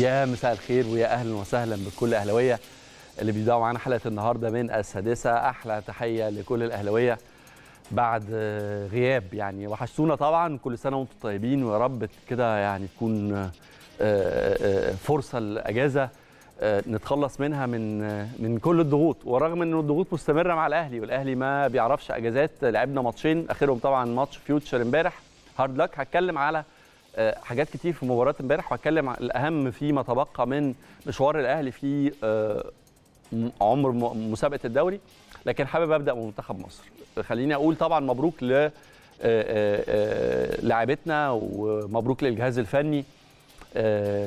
يا مساء الخير ويا اهلا وسهلا بكل اهلاويه اللي بيبداوا معانا حلقه النهارده من السادسه احلى تحيه لكل الاهلاويه بعد غياب يعني وحشتونا طبعا كل سنه وانتم طيبين ويا رب كده يعني تكون آه، آه، آه، فرصه الاجازه نتخلص منها من من كل الضغوط ورغم ان الضغوط مستمره مع الاهلي والاهلي ما بيعرفش اجازات لعبنا ماتشين اخرهم طبعا ماتش فيوتشر امبارح هارد لك هتكلم على آه، حاجات كتير في مباراه امبارح وهتكلم عن الاهم فيما تبقى من مشوار الاهلي في آه، عمر مسابقه الدوري لكن حابب ابدا بمنتخب مصر خليني اقول طبعا مبروك ل آه، لاعبتنا ومبروك للجهاز الفني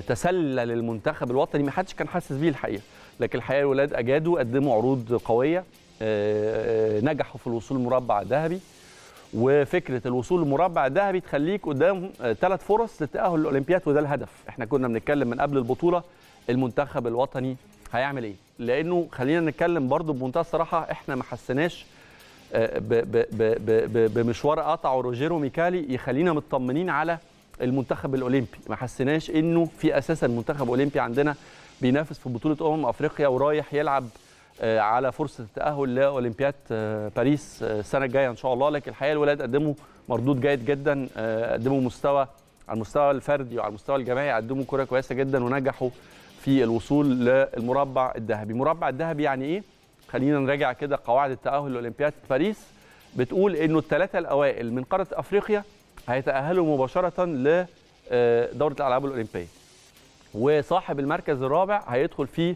تسلل المنتخب الوطني ما حدش كان حاسس بيه الحقيقه لكن الحقيقه الولاد اجادوا قدموا عروض قويه نجحوا في الوصول مربع ذهبي وفكره الوصول لمربع الذهبي تخليك قدام ثلاث آه، فرص للتاهل للاولمبياد وده الهدف احنا كنا بنتكلم من قبل البطوله المنتخب الوطني هيعمل ايه لانه خلينا نتكلم برضو بمنتهى الصراحه احنا ما حسيناش آه، بمشوار قطعه روجيرو ميكالي يخلينا مطمنين على المنتخب الاولمبي ما حسيناش انه في اساسا منتخب اولمبي عندنا بينافس في بطوله امم افريقيا ورايح يلعب آه، على فرصه التاهل لاولمبياد آه، باريس آه، السنه الجايه ان شاء الله لكن الحقيقه الولاد قدموا مردود جيد جدا قدموا مستوى على المستوى الفردي وعلى المستوى الجماعي قدموا كره كويسه جدا ونجحوا في الوصول للمربع الذهبي المربع الذهبي يعني ايه خلينا نراجع كده قواعد التاهل لاولمبياد باريس بتقول انه الثلاثه الاوائل من قاره افريقيا هيتاهلوا مباشره لدوره الالعاب الاولمبيه وصاحب المركز الرابع هيدخل في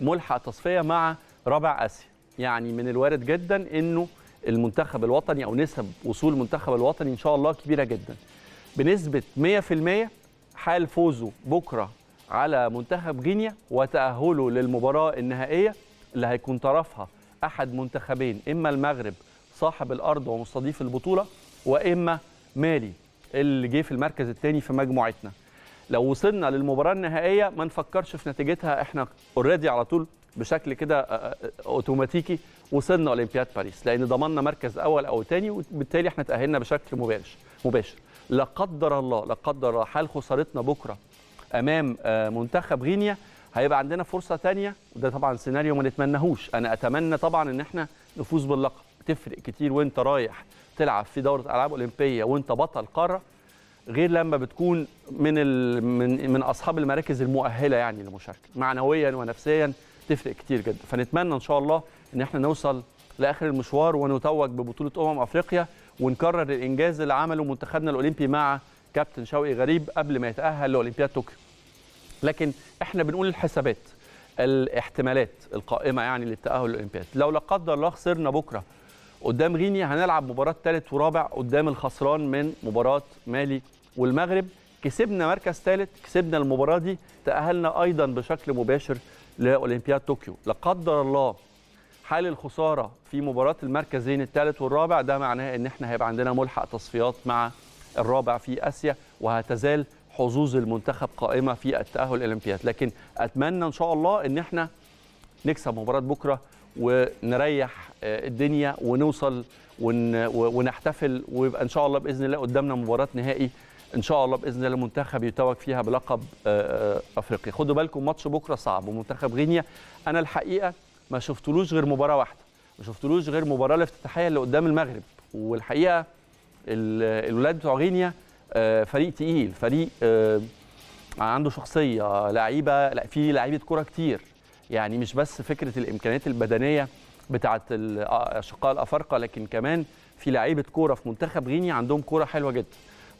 ملحق تصفيه مع رابع اسيا يعني من الوارد جدا انه المنتخب الوطني او نسب وصول المنتخب الوطني ان شاء الله كبيره جدا بنسبه 100% حال فوزه بكره على منتخب غينيا وتاهله للمباراه النهائيه اللي هيكون طرفها احد منتخبين اما المغرب صاحب الارض ومستضيف البطوله واما مالي اللي جه في المركز الثاني في مجموعتنا لو وصلنا للمباراه النهائيه ما نفكرش في نتيجتها احنا اوريدي على طول بشكل كده اوتوماتيكي وصلنا اولمبياد باريس لان ضمننا مركز اول او ثاني وبالتالي احنا تاهلنا بشكل مباشر مباشر لا قدر الله لا قدر الله حال خسارتنا بكره امام منتخب غينيا هيبقى عندنا فرصه ثانيه وده طبعا سيناريو ما نتمناهوش انا اتمنى طبعا ان احنا نفوز باللقب تفرق كتير وانت رايح تلعب في دوره العاب اولمبيه وانت بطل قاره غير لما بتكون من من من اصحاب المراكز المؤهله يعني للمشاركه معنويا ونفسيا تفرق كتير جدا فنتمنى ان شاء الله ان احنا نوصل لاخر المشوار ونتوج ببطوله امم افريقيا ونكرر الانجاز اللي عمله منتخبنا الاولمبي مع كابتن شوقي غريب قبل ما يتاهل لاولمبياد طوكيو لكن احنا بنقول الحسابات الاحتمالات القائمه يعني للتاهل الاولمبياد لو لا قدر الله خسرنا بكره قدام غينيا هنلعب مباراه ثالث ورابع قدام الخسران من مباراه مالي والمغرب كسبنا مركز ثالث كسبنا المباراه دي تاهلنا ايضا بشكل مباشر لاولمبياد طوكيو لا قدر الله حال الخساره في مباراه المركزين الثالث والرابع ده معناه ان احنا هيبقى عندنا ملحق تصفيات مع الرابع في اسيا وهتزال حظوظ المنتخب قائمه في التاهل الاولمبياد لكن اتمنى ان شاء الله ان احنا نكسب مباراه بكره ونريح آه، الدنيا ونوصل ونحتفل ويبقى ان شاء الله باذن الله قدامنا مباراه نهائي ان شاء الله باذن الله المنتخب يتوج فيها بلقب آه، آه، افريقيا خدوا بالكم ماتش بكره صعب ومنتخب غينيا انا الحقيقه ما شفتلوش غير مباراه واحده ما شفتلوش غير مباراه الافتتاحيه اللي قدام المغرب والحقيقه الولاد بتوع غينيا آه، فريق تقيل فريق عنده شخصيه لعيبه لا في لعيبه كوره كتير يعني مش بس فكره الامكانيات البدنيه بتاعه الاشقاء الافارقه لكن كمان في لعيبه كوره في منتخب غينيا عندهم كوره حلوه جدا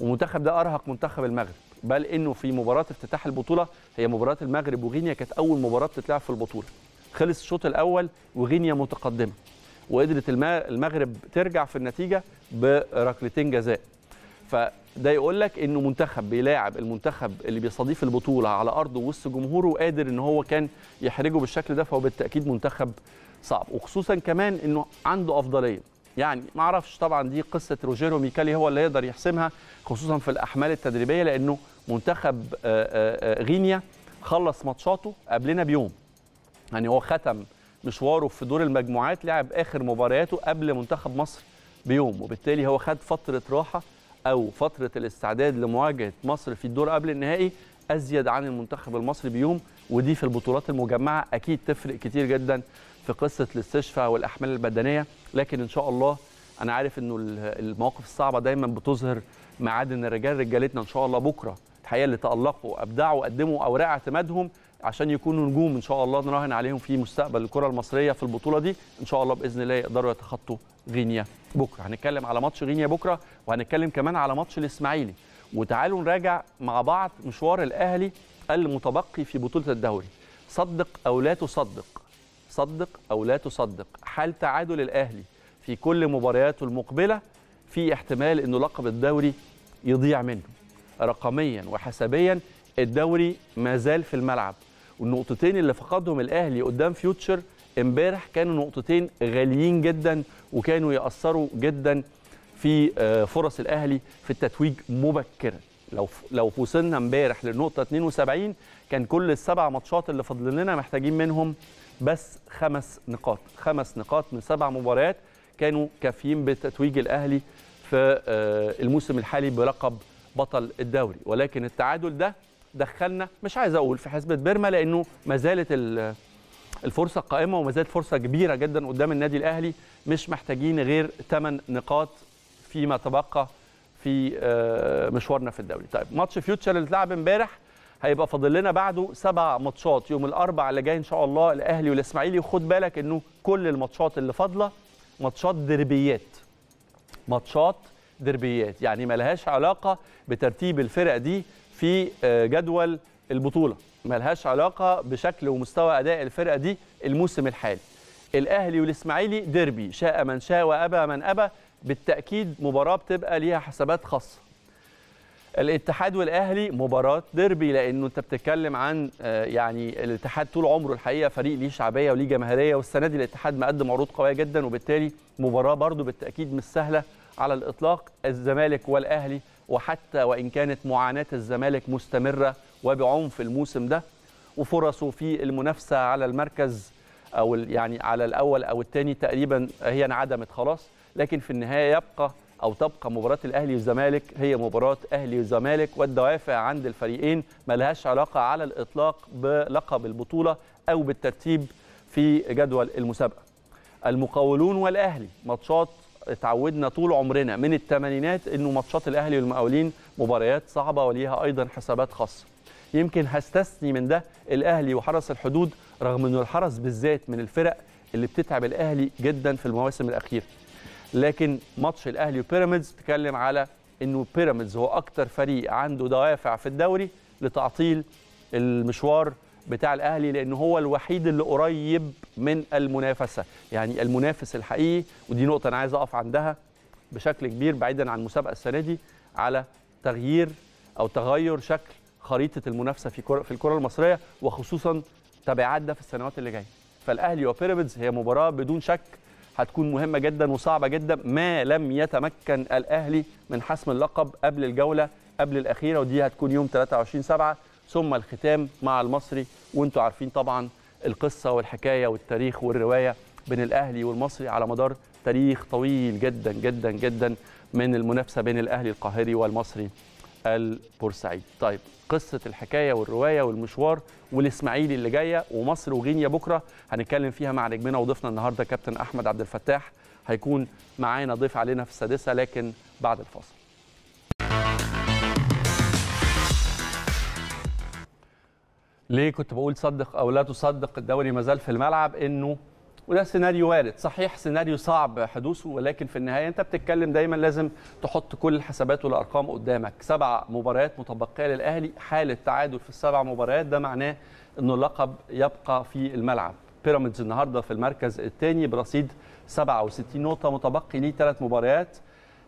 والمنتخب ده ارهق منتخب المغرب بل انه في مباراه افتتاح البطوله هي مباراه المغرب وغينيا كانت اول مباراه بتتلعب في البطوله خلص الشوط الاول وغينيا متقدمه وقدرت المغرب ترجع في النتيجه بركلتين جزاء فده يقول لك انه منتخب بيلاعب المنتخب اللي بيستضيف البطوله على ارضه وسط جمهوره وقادر ان هو كان يحرجه بالشكل ده فهو بالتاكيد منتخب صعب وخصوصا كمان انه عنده افضليه يعني ما اعرفش طبعا دي قصه روجيرو ميكالي هو اللي يقدر يحسمها خصوصا في الاحمال التدريبيه لانه منتخب آه، آه، آه، غينيا خلص ماتشاته قبلنا بيوم يعني هو ختم مشواره في دور المجموعات لعب اخر مبارياته قبل منتخب مصر بيوم وبالتالي هو خد فتره راحه او فتره الاستعداد لمواجهه مصر في الدور قبل النهائي ازيد عن المنتخب المصري بيوم ودي في البطولات المجمعه اكيد تفرق كتير جدا في قصه الاستشفاء والاحمال البدنيه لكن ان شاء الله انا عارف انه المواقف الصعبه دايما بتظهر معادن الرجال رجالتنا ان شاء الله بكره الحقيقه اللي تالقوا ابدعوا وقدموا اوراق اعتمادهم عشان يكونوا نجوم ان شاء الله نراهن عليهم في مستقبل الكره المصريه في البطوله دي ان شاء الله باذن الله يقدروا يتخطوا غينيا بكره هنتكلم على ماتش غينيا بكره وهنتكلم كمان على ماتش الاسماعيلي وتعالوا نراجع مع بعض مشوار الاهلي المتبقي في بطوله الدوري صدق او لا تصدق صدق أو لا تصدق حال تعادل الأهلي في كل مبارياته المقبلة في احتمال أنه لقب الدوري يضيع منه رقميا وحسابيا الدوري ما زال في الملعب والنقطتين اللي فقدهم الأهلي قدام فيوتشر امبارح كانوا نقطتين غاليين جدا وكانوا يأثروا جدا في آه، فرص الأهلي في التتويج مبكرا لو لو وصلنا امبارح للنقطه 72 كان كل السبع ماتشات اللي فاضلين لنا محتاجين منهم بس خمس نقاط خمس نقاط من سبع مباريات كانوا كافيين بتتويج الأهلي في آه، الموسم الحالي بلقب بطل الدوري ولكن التعادل ده دخلنا مش عايز اقول في حسبه بيرما لانه ما زالت الفرصه قائمه وما زالت فرصه كبيره جدا قدام النادي الاهلي مش محتاجين غير ثمان نقاط فيما تبقى في آه، مشوارنا في الدوري طيب ماتش فيوتشر اللي اتلعب امبارح هيبقى فاضل لنا بعده سبع ماتشات يوم الاربع اللي جاي ان شاء الله الاهلي والاسماعيلي وخد بالك انه كل الماتشات اللي فاضله ماتشات دربيات ماتشات دربيات يعني لهاش علاقه بترتيب الفرق دي في آه، جدول البطوله لهاش علاقه بشكل ومستوى اداء الفرقه دي الموسم الحالي الاهلي والاسماعيلي ديربي شاء من شاء وابى من ابى بالتاكيد مباراه بتبقى ليها حسابات خاصه الاتحاد والاهلي مباراه ديربي لانه انت بتتكلم عن آه، يعني الاتحاد طول عمره الحقيقه فريق ليه شعبيه وليه جماهيريه والسنه دي الاتحاد مقدم عروض قويه جدا وبالتالي مباراه برضو بالتاكيد مش سهله على الاطلاق الزمالك والاهلي وحتى وان كانت معاناه الزمالك مستمره وبعنف الموسم ده وفرصه في المنافسه على المركز او يعني على الاول او الثاني تقريبا هي انعدمت خلاص لكن في النهايه يبقى او تبقى مباراه الاهلي والزمالك هي مباراه اهلي والزمالك والدوافع عند الفريقين ما لهاش علاقه على الاطلاق بلقب البطوله او بالترتيب في جدول المسابقه المقاولون والاهلي ماتشات اتعودنا طول عمرنا من الثمانينات انه ماتشات الاهلي والمقاولين مباريات صعبه وليها ايضا حسابات خاصه يمكن هستثني من ده الاهلي وحرس الحدود رغم انه الحرس بالذات من الفرق اللي بتتعب الاهلي جدا في المواسم الاخيره لكن ماتش الاهلي وبيراميدز تكلم على انه بيراميدز هو اكتر فريق عنده دوافع في الدوري لتعطيل المشوار بتاع الاهلي لان هو الوحيد اللي قريب من المنافسه يعني المنافس الحقيقي ودي نقطه انا عايز اقف عندها بشكل كبير بعيدا عن المسابقه السنه دي على تغيير او تغير شكل خريطه المنافسه في في الكره المصريه وخصوصا تبعات ده في السنوات اللي جايه فالاهلي وبيراميدز هي مباراه بدون شك هتكون مهمه جدا وصعبه جدا ما لم يتمكن الاهلي من حسم اللقب قبل الجوله قبل الاخيره ودي هتكون يوم 23 7 ثم الختام مع المصري وانتم عارفين طبعا القصه والحكايه والتاريخ والروايه بين الاهلي والمصري على مدار تاريخ طويل جدا جدا جدا من المنافسه بين الاهلي القاهري والمصري البورسعيد طيب قصه الحكايه والروايه والمشوار والاسماعيلي اللي جايه ومصر وغينيا بكره هنتكلم فيها مع نجمنا وضيفنا النهارده كابتن احمد عبد الفتاح هيكون معانا ضيف علينا في السادسه لكن بعد الفاصل ليه كنت بقول صدق او لا تصدق الدوري ما زال في الملعب انه وده سيناريو وارد صحيح سيناريو صعب حدوثه ولكن في النهايه انت بتتكلم دايما لازم تحط كل الحسابات والارقام قدامك سبع مباريات متبقيه للاهلي حاله تعادل في السبع مباريات ده معناه انه اللقب يبقى في الملعب بيراميدز النهارده في المركز الثاني برصيد 67 نقطه متبقي ليه ثلاث مباريات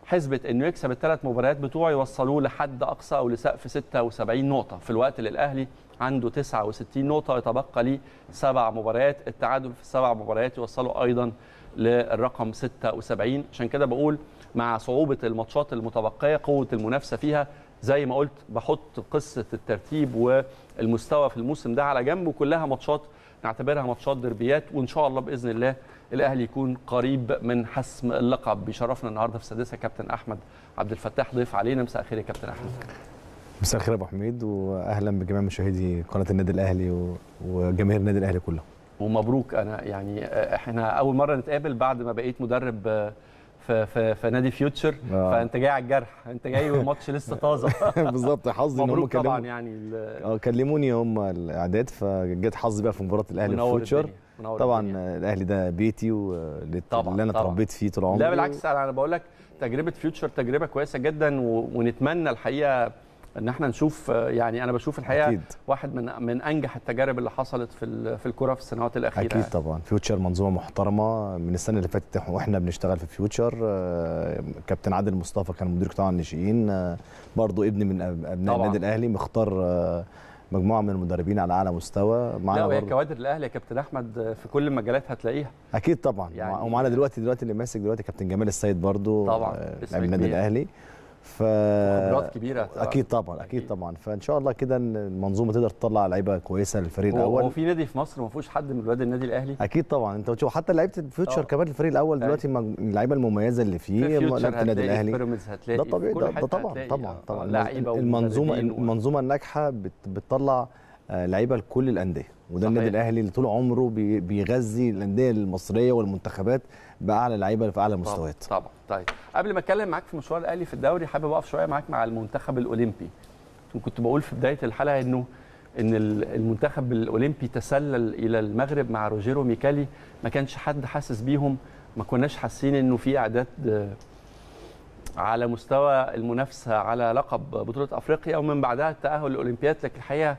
حسبت انه يكسب الثلاث مباريات بتوعه يوصلوه لحد اقصى او لسقف 76 نقطه في الوقت اللي الاهلي عنده 69 نقطة يتبقى ليه سبع مباريات التعادل في السبع مباريات يوصله أيضا للرقم 76 عشان كده بقول مع صعوبة الماتشات المتبقية قوة المنافسة فيها زي ما قلت بحط قصة الترتيب والمستوى في الموسم ده على جنب وكلها ماتشات نعتبرها ماتشات دربيات وإن شاء الله بإذن الله الأهلي يكون قريب من حسم اللقب بيشرفنا النهاردة في السادسة كابتن أحمد عبد الفتاح ضيف علينا مساء الخير يا كابتن أحمد مساء الخير ابو حميد واهلا بجميع مشاهدي قناه النادي الاهلي وجماهير النادي الاهلي كلهم ومبروك انا يعني آه، احنا اول مره نتقابل بعد ما بقيت مدرب في آه، في, في نادي فيوتشر آه. فانت جاي على الجرح انت جاي والماتش لسه طازه بالظبط حظي ان هم طبعا يعني اه كلموني هم الاعداد فجت حظي بقى في مباراه الاهلي في فيوتشر طبعا الاهلي ده بيتي واللي انا اتربيت فيه طول عمري لا بالعكس انا بقول لك تجربه فيوتشر تجربه كويسه جدا ونتمنى الحقيقه ان احنا نشوف يعني انا بشوف الحقيقه أكيد. واحد من من انجح التجارب اللي حصلت في في الكوره في السنوات الاخيره اكيد طبعا فيوتشر منظومه محترمه من السنه اللي فاتت واحنا بنشتغل في فيوتشر آه، كابتن عادل مصطفى كان مدير قطاع الناشئين آه، برضه ابن من ابناء النادي الاهلي مختار آه، مجموعه من المدربين على اعلى مستوى معانا لا كوادر الاهلي يا كابتن احمد في كل المجالات هتلاقيها اكيد طبعا يعني ومعانا دلوقتي دلوقتي اللي ماسك دلوقتي كابتن جمال السيد برضه طبعا النادي الاهلي ف كبيره اكيد طبعا اكيد طبعا فان شاء الله كده المنظومه تقدر تطلع لعيبه كويسه للفريق الاول هو في نادي في مصر ما فيهوش حد من ولاد النادي الاهلي اكيد طبعا انت بتشوف حتى لعيبه الفيوتشر اه. كمان الفريق الاول دلوقتي أيوه. اللعيبه المميزه اللي فيه لعيبه النادي الاهلي ده طبيعي ده, ده طبعا طبعا آه، طبعا المنظومه المنظومه الناجحه بتطلع آه، لعيبه لكل الانديه وده النادي الاهلي اللي طول عمره بيغذي الانديه المصريه والمنتخبات باعلى لعيبه في اعلى مستويات طبعا طيب قبل ما اتكلم معاك في مشوار الاهلي في الدوري حابب اقف شويه معاك مع المنتخب الاولمبي كنت بقول في بدايه الحلقه انه ان المنتخب الاولمبي تسلل الى المغرب مع روجيرو ميكالي ما كانش حد حاسس بيهم ما كناش حاسين انه في اعداد على مستوى المنافسه على لقب بطوله افريقيا ومن بعدها التاهل الاولمبياد لكن الحقيقه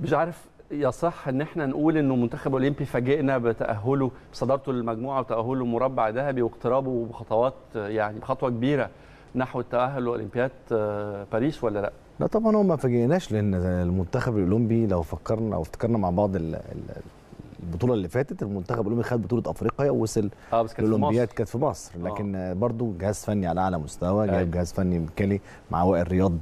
مش عارف يصح ان احنا نقول انه المنتخب الاولمبي فاجئنا بتاهله بصدارته للمجموعه وتاهله مربع ذهبي واقترابه بخطوات يعني بخطوه كبيره نحو التاهل لاولمبياد آه، باريس ولا لا؟ لا طبعا هو ما فاجئناش لان المنتخب الاولمبي لو فكرنا او افتكرنا مع بعض البطوله اللي فاتت المنتخب الاولمبي خد بطوله افريقيا ووصل آه الاولمبياد كانت في مصر آه. لكن آه. برضو جهاز فني على اعلى مستوى جايب أيوة. جهاز فني مكالي مع وائل رياض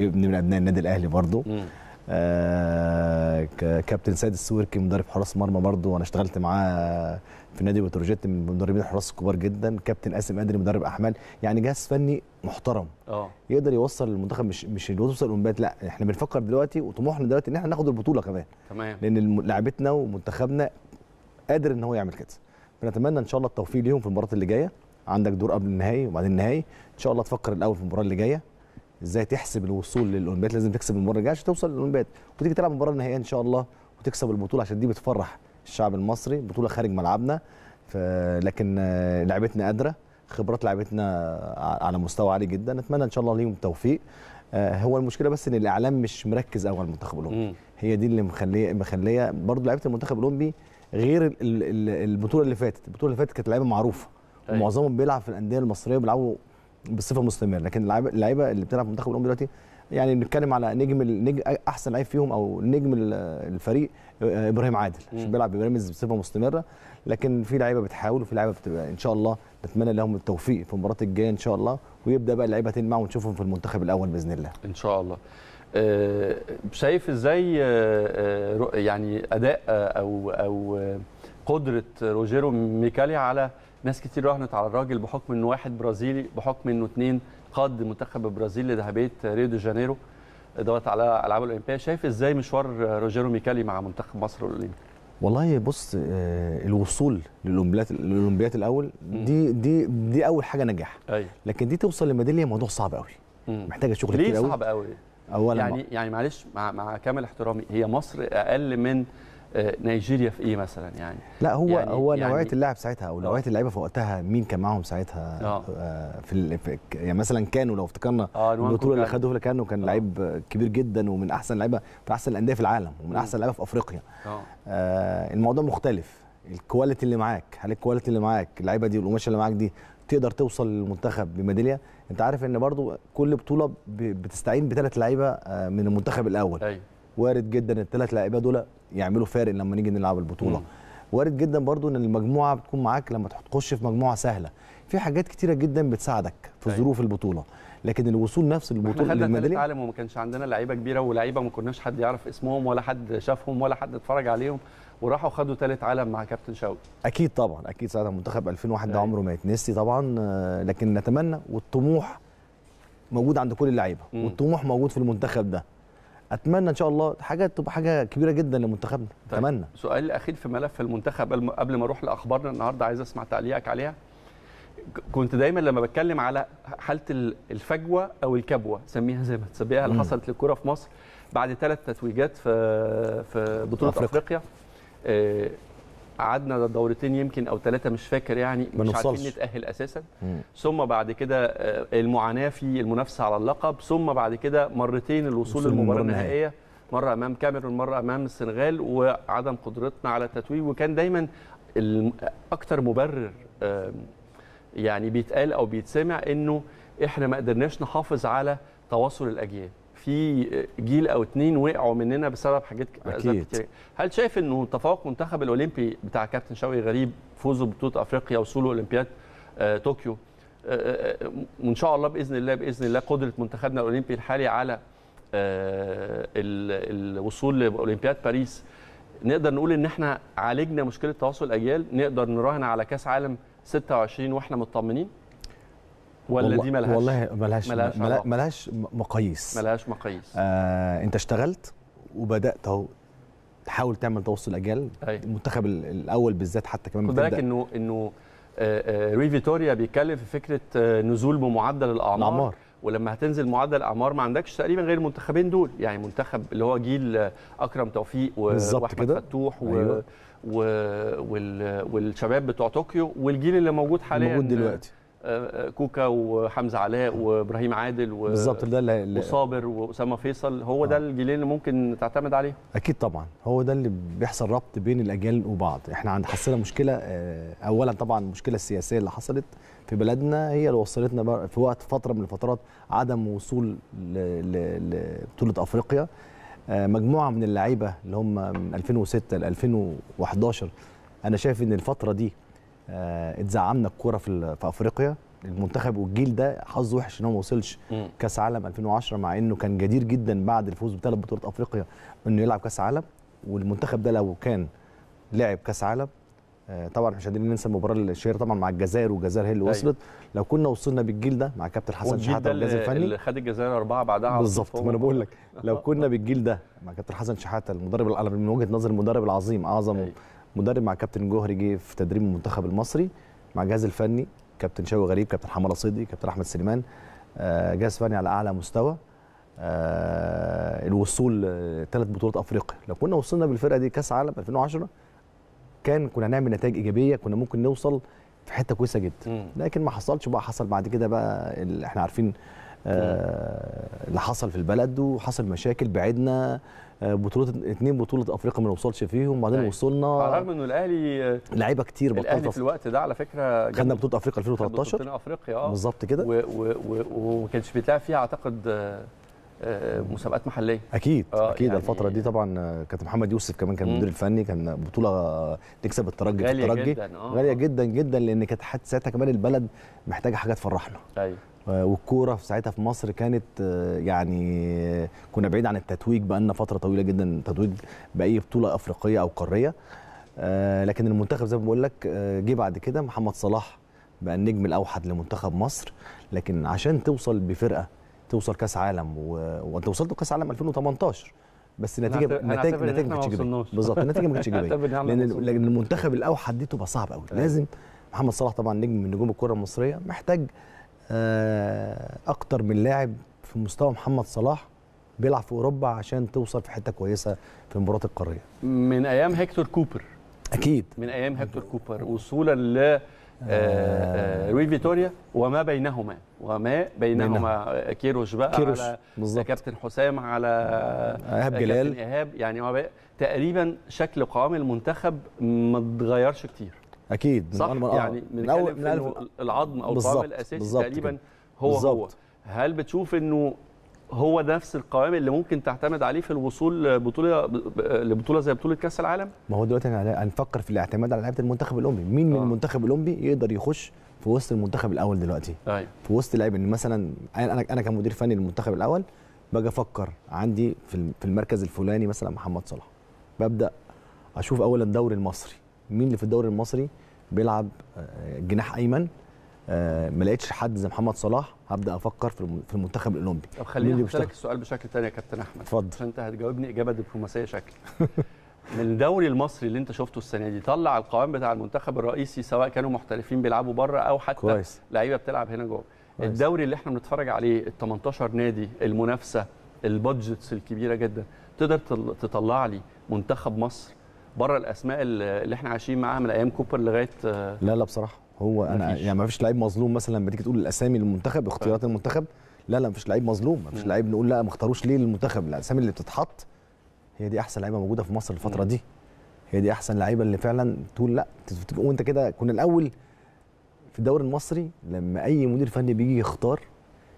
ابن من ابناء النادي الاهلي برضو مم. آه، كابتن سيد السوركي مدرب حراس مرمى برضه وانا اشتغلت معاه في نادي بتروجيت من مدربين الحراس الكبار جدا كابتن قاسم قادري مدرب احمال يعني جهاز فني محترم اه يقدر يوصل المنتخب مش مش يوصل الاولمبياد لا احنا بنفكر دلوقتي وطموحنا دلوقتي ان احنا ناخد البطوله كمان تمام لان لعبتنا ومنتخبنا قادر ان هو يعمل كده بنتمنى ان شاء الله التوفيق ليهم في المباراه اللي جايه عندك دور قبل النهائي وبعد النهائي ان شاء الله تفكر الاول في المباراه اللي جايه ازاي تحسب الوصول للاولمبيات لازم تكسب المباراه الجايه عشان توصل للاولمبيات وتيجي تلعب المباراه النهائيه ان شاء الله وتكسب البطوله عشان دي بتفرح الشعب المصري بطوله خارج ملعبنا لكن آه، لعبتنا قادره خبرات لعبتنا على مستوى عالي جدا نتمنى ان شاء الله ليهم التوفيق آه، هو المشكله بس ان الاعلام مش مركز قوي على المنتخب الاولمبي هي دي اللي مخليه مخليه برضه لعيبه المنتخب الاولمبي غير البطوله اللي فاتت البطوله اللي فاتت كانت لعيبه معروفه ومعظمهم أيوة. بيلعب في الانديه المصريه بيلعبوا بصفه مستمره لكن اللعيبه اللي بتلعب في منتخب الام دلوقتي يعني بنتكلم على نجم النجم احسن لعيب فيهم او نجم الفريق آه، ابراهيم عادل عشان بيلعب بيراميدز بصفه مستمره لكن في لعيبه بتحاول وفي لعيبه بتبقى ان شاء الله نتمنى لهم التوفيق في المباراه الجايه ان شاء الله ويبدا بقى اللعيبه تلمع ونشوفهم في المنتخب الاول باذن الله ان شاء الله أه شايف ازاي أه, آه، يعني اداء آه، او او قدره روجيرو ميكالي على ناس كتير راهنت على الراجل بحكم انه واحد برازيلي بحكم انه اثنين قاد منتخب البرازيل لذهبيه ريو دي جانيرو دوت على العاب الاولمبيه شايف ازاي مشوار روجيرو ميكالي مع منتخب مصر الاولمبي والله بص آه، الوصول للاولمبيات الاولمبيات الاول دي دي دي اول حاجه نجاح لكن دي توصل لميداليه موضوع صعب قوي محتاجه شغل كتير قوي ليه صعب قوي اولا يعني يعني معلش مع, مع كامل احترامي هي مصر اقل من آه، نيجيريا في ايه مثلا يعني لا هو يعني هو يعني نوعيه اللاعب ساعتها او آه. نوعيه اللعيبه في وقتها مين كان معاهم ساعتها آه. آه، في, يعني مثلا كانوا لو افتكرنا البطوله اللي يعني. خدوها كانوا كان لعيب كبير جدا ومن احسن لعيبه في احسن الانديه في العالم ومن احسن لعيبه في افريقيا آه. الموضوع مختلف الكواليتي اللي معاك هل الكواليتي اللي معاك اللعيبه دي والقماشه اللي معاك دي تقدر توصل للمنتخب بميداليه انت عارف ان برضو كل بطوله بتستعين بثلاث لعيبه من المنتخب الاول أيوه. وارد جدا الثلاث لعيبه دول يعملوا فارق لما نيجي نلعب البطوله وارد جدا برضو ان المجموعه بتكون معاك لما تخش في مجموعه سهله في حاجات كتيره جدا بتساعدك في أيوة. ظروف البطوله لكن الوصول نفس البطوله للميداليه عالم وما كانش عندنا لعيبه كبيره ولاعيبه ما كناش حد يعرف اسمهم ولا حد شافهم ولا حد اتفرج عليهم وراحوا خدوا ثالث عالم مع كابتن شوقي اكيد طبعا اكيد ساعتها منتخب 2001 ده أيوة. عمره ما يتنسي طبعا لكن نتمنى والطموح موجود عند كل اللعيبه والطموح موجود في المنتخب ده اتمنى ان شاء الله حاجه تبقى حاجه كبيره جدا لمنتخبنا طيب. اتمنى سؤال الاخير في ملف المنتخب قبل ما اروح لاخبارنا النهارده عايز اسمع تعليقك عليها كنت دايما لما بتكلم على حاله الفجوه او الكبوه سميها زي ما تسميها اللي حصلت للكوره في مصر بعد ثلاث تتويجات في في بطوله افريقيا, أفريقيا. آه، قعدنا دورتين يمكن او ثلاثه مش فاكر يعني مش عارفين نتاهل اساسا مم. ثم بعد كده آه، المعاناه في المنافسه على اللقب ثم بعد كده مرتين الوصول للمباراه النهائيه مره امام كاميرون مره امام السنغال وعدم قدرتنا على التتويج وكان دايما اكتر مبرر يعني بيتقال او بيتسمع انه احنا ما قدرناش نحافظ على تواصل الاجيال في جيل او اتنين وقعوا مننا بسبب حاجات كتير هل شايف انه تفوق منتخب الاولمبي بتاع كابتن شوقي غريب فوزه ببطوله افريقيا وصوله اولمبياد آه، طوكيو وان آه، آه، شاء الله باذن الله باذن الله قدره منتخبنا الاولمبي الحالي على الوصول لاولمبياد باريس نقدر نقول ان احنا عالجنا مشكله تواصل الاجيال نقدر نراهن على كاس عالم 26 واحنا مطمنين ولا والله دي ملهاش والله ملهاش ملهاش, ملهاش, مقاييس ملهاش مقاييس آه انت اشتغلت وبدات اهو تحاول تعمل توصل الاجيال المنتخب الاول بالذات حتى كمان خد بالك انه انه آه، آه، ري فيتوريا بيتكلم في فكره آه، نزول بمعدل الاعمار الأعمار. ولما هتنزل معدل الاعمار ما عندكش تقريبا غير المنتخبين دول يعني منتخب اللي هو جيل اكرم توفيق واحمد فتوح و... أيوة. و... وال... والشباب بتوع طوكيو والجيل اللي موجود حاليا موجود دلوقتي كوكا وحمزه علاء وابراهيم عادل و... بالظبط ده اللي... وصابر واسامه فيصل هو ده آه. الجيلين اللي ممكن تعتمد عليه اكيد طبعا هو ده اللي بيحصل ربط بين الاجيال وبعض احنا عند حسينا مشكله آه، اولا طبعا المشكله السياسيه اللي حصلت في بلدنا هي اللي وصلتنا في وقت فتره من الفترات عدم وصول لبطوله ل... افريقيا آه، مجموعه من اللعيبه اللي هم من 2006 ل 2011 انا شايف ان الفتره دي آه، اتزعمنا الكوره في, في افريقيا المنتخب والجيل ده حظه وحش ان هو ما وصلش كاس عالم 2010 مع انه كان جدير جدا بعد الفوز بثلاث بطولات افريقيا انه يلعب كاس عالم والمنتخب ده لو كان لعب كاس عالم آه، طبعا مش قادرين ننسى المباراه الشهيره طبعا مع الجزائر والجزائر هي اللي أيوة. وصلت لو كنا وصلنا بالجيل ده مع كابتن حسن شحاته والجهاز الفني اللي خد الجزائر اربعه بعدها بالظبط ما انا بقول لك لو كنا بالجيل ده مع كابتن حسن شحاته المدرب من وجهه نظر المدرب العظيم اعظم أيوة. مدرب مع كابتن جوهري جه في تدريب المنتخب المصري مع الجهاز الفني كابتن شوقي غريب كابتن حماله صيدي كابتن احمد سليمان آه، جهاز فني على اعلى مستوى آه، الوصول ثلاث آه، بطولات افريقيا لو كنا وصلنا بالفرقه دي كاس عالم 2010 كان كنا هنعمل نتائج ايجابيه كنا ممكن نوصل في حته كويسه جدا لكن ما حصلش بقى حصل بعد كده بقى اللي احنا عارفين اللي حصل في البلد وحصل مشاكل بعدنا بطوله اثنين بطوله افريقيا ما نوصلش فيهم وبعدين أيوة. وصلنا على الرغم انه الاهلي لعيبه كتير بطلت الاهلي في الوقت ده على فكره خدنا بطوله افريقيا 2013 بطوله افريقيا اه بالظبط كده وما كانش بيتلعب فيها اعتقد آه، آه، مسابقات محليه اكيد آه اكيد يعني الفتره دي طبعا كابتن محمد يوسف كمان كان المدير الفني كان بطوله تكسب الترجي غالية الترجي جدا آه. غاليه جدا جدا لان كانت ساعتها كمان البلد محتاجه حاجه تفرحنا ايوه آه، والكوره في ساعتها في مصر كانت آه، يعني آه، كنا بعيد عن التتويج بقالنا فتره طويله جدا تتويج باي بطوله افريقيه او قاريه لكن المنتخب زي ما بقول لك جه بعد كده محمد صلاح بقى النجم الاوحد لمنتخب مصر لكن عشان توصل بفرقه توصل كاس عالم و... وانت وصلت كاس عالم 2018 بس النتيجه نتائج نتائج ما كانتش ايجابيه بالظبط النتيجه ما كانتش ايجابيه لان المنتخب الاوحد دي تبقى صعب قوي أيوه. لازم محمد صلاح طبعا نجم من نجوم الكره المصريه محتاج آه، اكتر من لاعب في مستوى محمد صلاح بيلعب في اوروبا عشان توصل في حته كويسه في مباراه القاريه من ايام هيكتور كوبر اكيد من ايام هيكتور كوبر وصولا ل روي آه، آه، فيتوريا وما بينهما وما بينهما بينه. كيروش بقى كيروش. على بالزبط. كابتن حسام على ايهاب جلال ايهاب يعني تقريبا شكل قوام المنتخب ما اتغيرش كتير اكيد صح من آه، يعني من اول من ألف العظم او القوام الاساسي تقريبا هو بالزبط. هو هل بتشوف انه هو نفس القوام اللي ممكن تعتمد عليه في الوصول لبطوله لبطوله زي بطوله كاس العالم ما هو دلوقتي هنفكر في الاعتماد على لعيبه المنتخب الاولمبي مين آه. من المنتخب الاولمبي يقدر يخش في وسط المنتخب الاول دلوقتي أيوة. في وسط لعيب ان مثلا انا انا كمدير فني للمنتخب الاول باجي افكر عندي في المركز الفلاني مثلا محمد صلاح ببدا اشوف اولا الدوري المصري مين اللي في الدوري المصري بيلعب آه، جناح ايمن آه، ما لقيتش حد زي محمد صلاح هبدا افكر في المنتخب الاولمبي طب خليني اسالك السؤال بشكل تاني يا كابتن احمد اتفضل عشان انت هتجاوبني اجابه دبلوماسيه شكل من الدوري المصري اللي انت شفته السنه دي طلع القوام بتاع المنتخب الرئيسي سواء كانوا محترفين بيلعبوا بره او حتى لعيبه بتلعب هنا جوه الدوري اللي احنا بنتفرج عليه ال 18 نادي المنافسه البادجتس الكبيره جدا تقدر تطلع لي منتخب مصر بره الاسماء اللي احنا عايشين معاها من ايام كوبر لغايه آه، لا لا بصراحه هو انا مفيش. يعني ما فيش لعيب مظلوم مثلا لما تيجي تقول الاسامي للمنتخب اختيارات المنتخب لا لا ما فيش لعيب مظلوم ما فيش لعيب نقول لا ما اختاروش ليه للمنتخب الاسامي اللي بتتحط هي دي احسن لعيبه موجوده في مصر الفتره دي هي دي احسن لعيبه اللي فعلا تقول لا وانت كده كنا الاول في الدوري المصري لما اي مدير فني بيجي يختار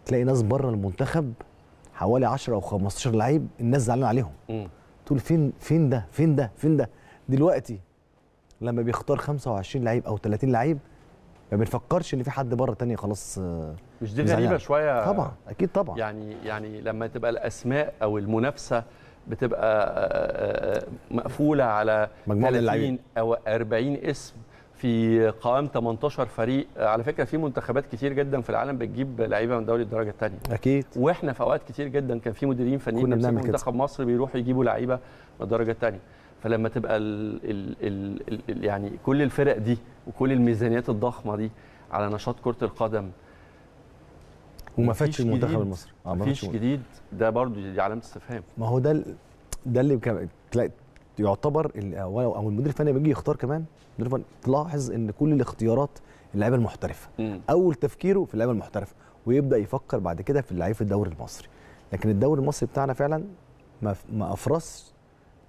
تلاقي ناس بره المنتخب حوالي 10 او 15 لعيب الناس زعلانه عليهم تقول فين فين ده فين ده فين ده دلوقتي لما بيختار 25 لعيب او 30 لعيب ما بنفكرش ان في حد بره تاني خلاص آه، مش دي غريبه شويه طبعا اكيد طبعا يعني يعني لما تبقى الاسماء او المنافسه بتبقى آه، آه، مقفوله على 30 او 40 اسم في قوام 18 فريق على فكره في منتخبات كتير جدا في العالم بتجيب لعيبه من دوري الدرجه الثانيه اكيد واحنا في اوقات كتير جدا كان في مديرين فنيين كنا منتخب مصر بيروحوا يجيبوا لعيبه من الدرجه الثانيه فلما تبقى ال ال ال الـ يعني كل الفرق دي وكل الميزانيات الضخمه دي على نشاط كره القدم وما فاتش المنتخب المصري آه، ما فيش جديد ده برضو دي علامه استفهام ما هو ده ده اللي كان يعتبر او المدير الفني بيجي يختار كمان تلاحظ ان كل الاختيارات اللعيبه المحترفه اول تفكيره في اللعيبه المحترفه ويبدا يفكر بعد كده في اللعيب في الدوري المصري لكن الدوري المصري بتاعنا فعلا ما ما افرزش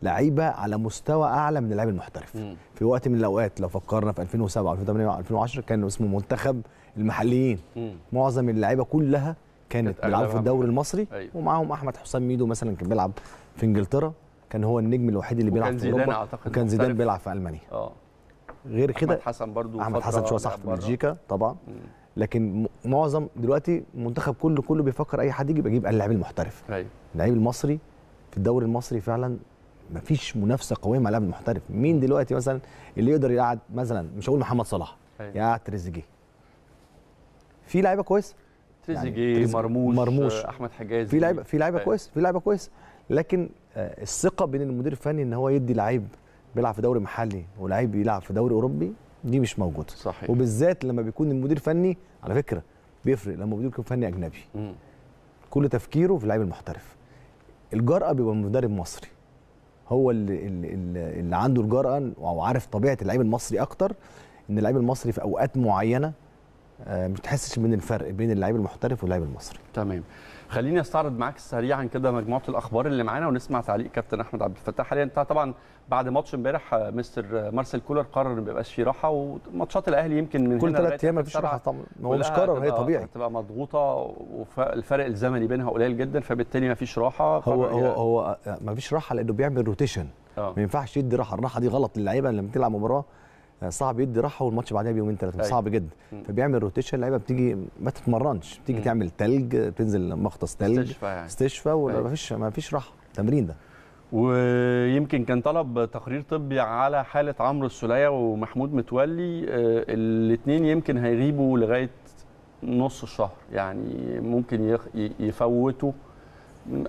لعيبه على مستوى اعلى من اللاعب المحترف مم. في وقت من الاوقات لو فكرنا في 2007 2008 و2010 كان اسمه منتخب المحليين مم. معظم اللعيبه كلها كانت بيلعبوا في الدوري المصري أيوة. ومعاهم احمد حسام ميدو مثلا كان بيلعب في انجلترا كان هو النجم الوحيد اللي بيلعب في اوروبا اعتقد وكان زيدان بيلعب في المانيا اه غير كده احمد حسن برضو احمد حسن شويه صح في بلجيكا طبعا مم. لكن معظم دلوقتي المنتخب كله كله بيفكر اي حد يجي يجيب اللاعب المحترف ايوه اللعيب المصري في الدوري المصري فعلا مفيش منافسه قويه مع اللاعب المحترف مين دلوقتي مثلا اللي يقدر يقعد مثلا مش هقول محمد صلاح يقعد أيوه. تريزيجيه في لعيبه كويسه تريزيجيه يعني مرموش, مرموش احمد حجازي في لعيبه في لعيبه أيوه. كويسه في لعيبه كويسه لكن آه، الثقه بين المدير الفني ان هو يدي لعيب بيلعب في دوري محلي ولعيب بيلعب في دوري اوروبي دي مش موجوده صحيح وبالذات لما بيكون المدير الفني على فكره بيفرق لما المدير يكون فني اجنبي م. كل تفكيره في اللعيب المحترف الجرأه بيبقى مدرب مصري هو اللي, اللي, اللي عنده الجرأه او عارف طبيعه اللعيب المصري اكتر ان اللعيب المصري في اوقات معينه آه، مش تحسش من الفرق بين اللعيب المحترف واللعيب المصري تمام خليني استعرض معاك سريعا كده مجموعه الاخبار اللي معانا ونسمع تعليق كابتن احمد عبد الفتاح حاليا انت طبعا بعد ماتش امبارح آه، مستر آه، مارسيل كولر قرر ما يبقاش فيه راحه وماتشات الاهلي يمكن من كل ثلاث ايام ما فيش راحه طبعا هو مش قرر هي طبيعي هتبقى مضغوطه والفرق الزمني بينها قليل جدا فبالتالي ما فيش راحه هو هو هو آه، ما فيش راحه لانه بيعمل روتيشن ما ينفعش يدي راحه الراحه دي غلط للعيبه لما تلعب مباراه صعب يدي راحه والماتش بعدها بيومين ثلاثه أيوة. صعب جدا فبيعمل روتيشن اللعيبه بتيجي ما تتمرنش بتيجي تعمل تلج تنزل مغطس تلج استشفى يعني استشفى أيوة. مفيش فيش ما فيش راحه التمرين ده ويمكن كان طلب تقرير طبي على حاله عمرو السوليه ومحمود متولي آه، الاثنين يمكن هيغيبوا لغايه نص الشهر يعني ممكن يفوتوا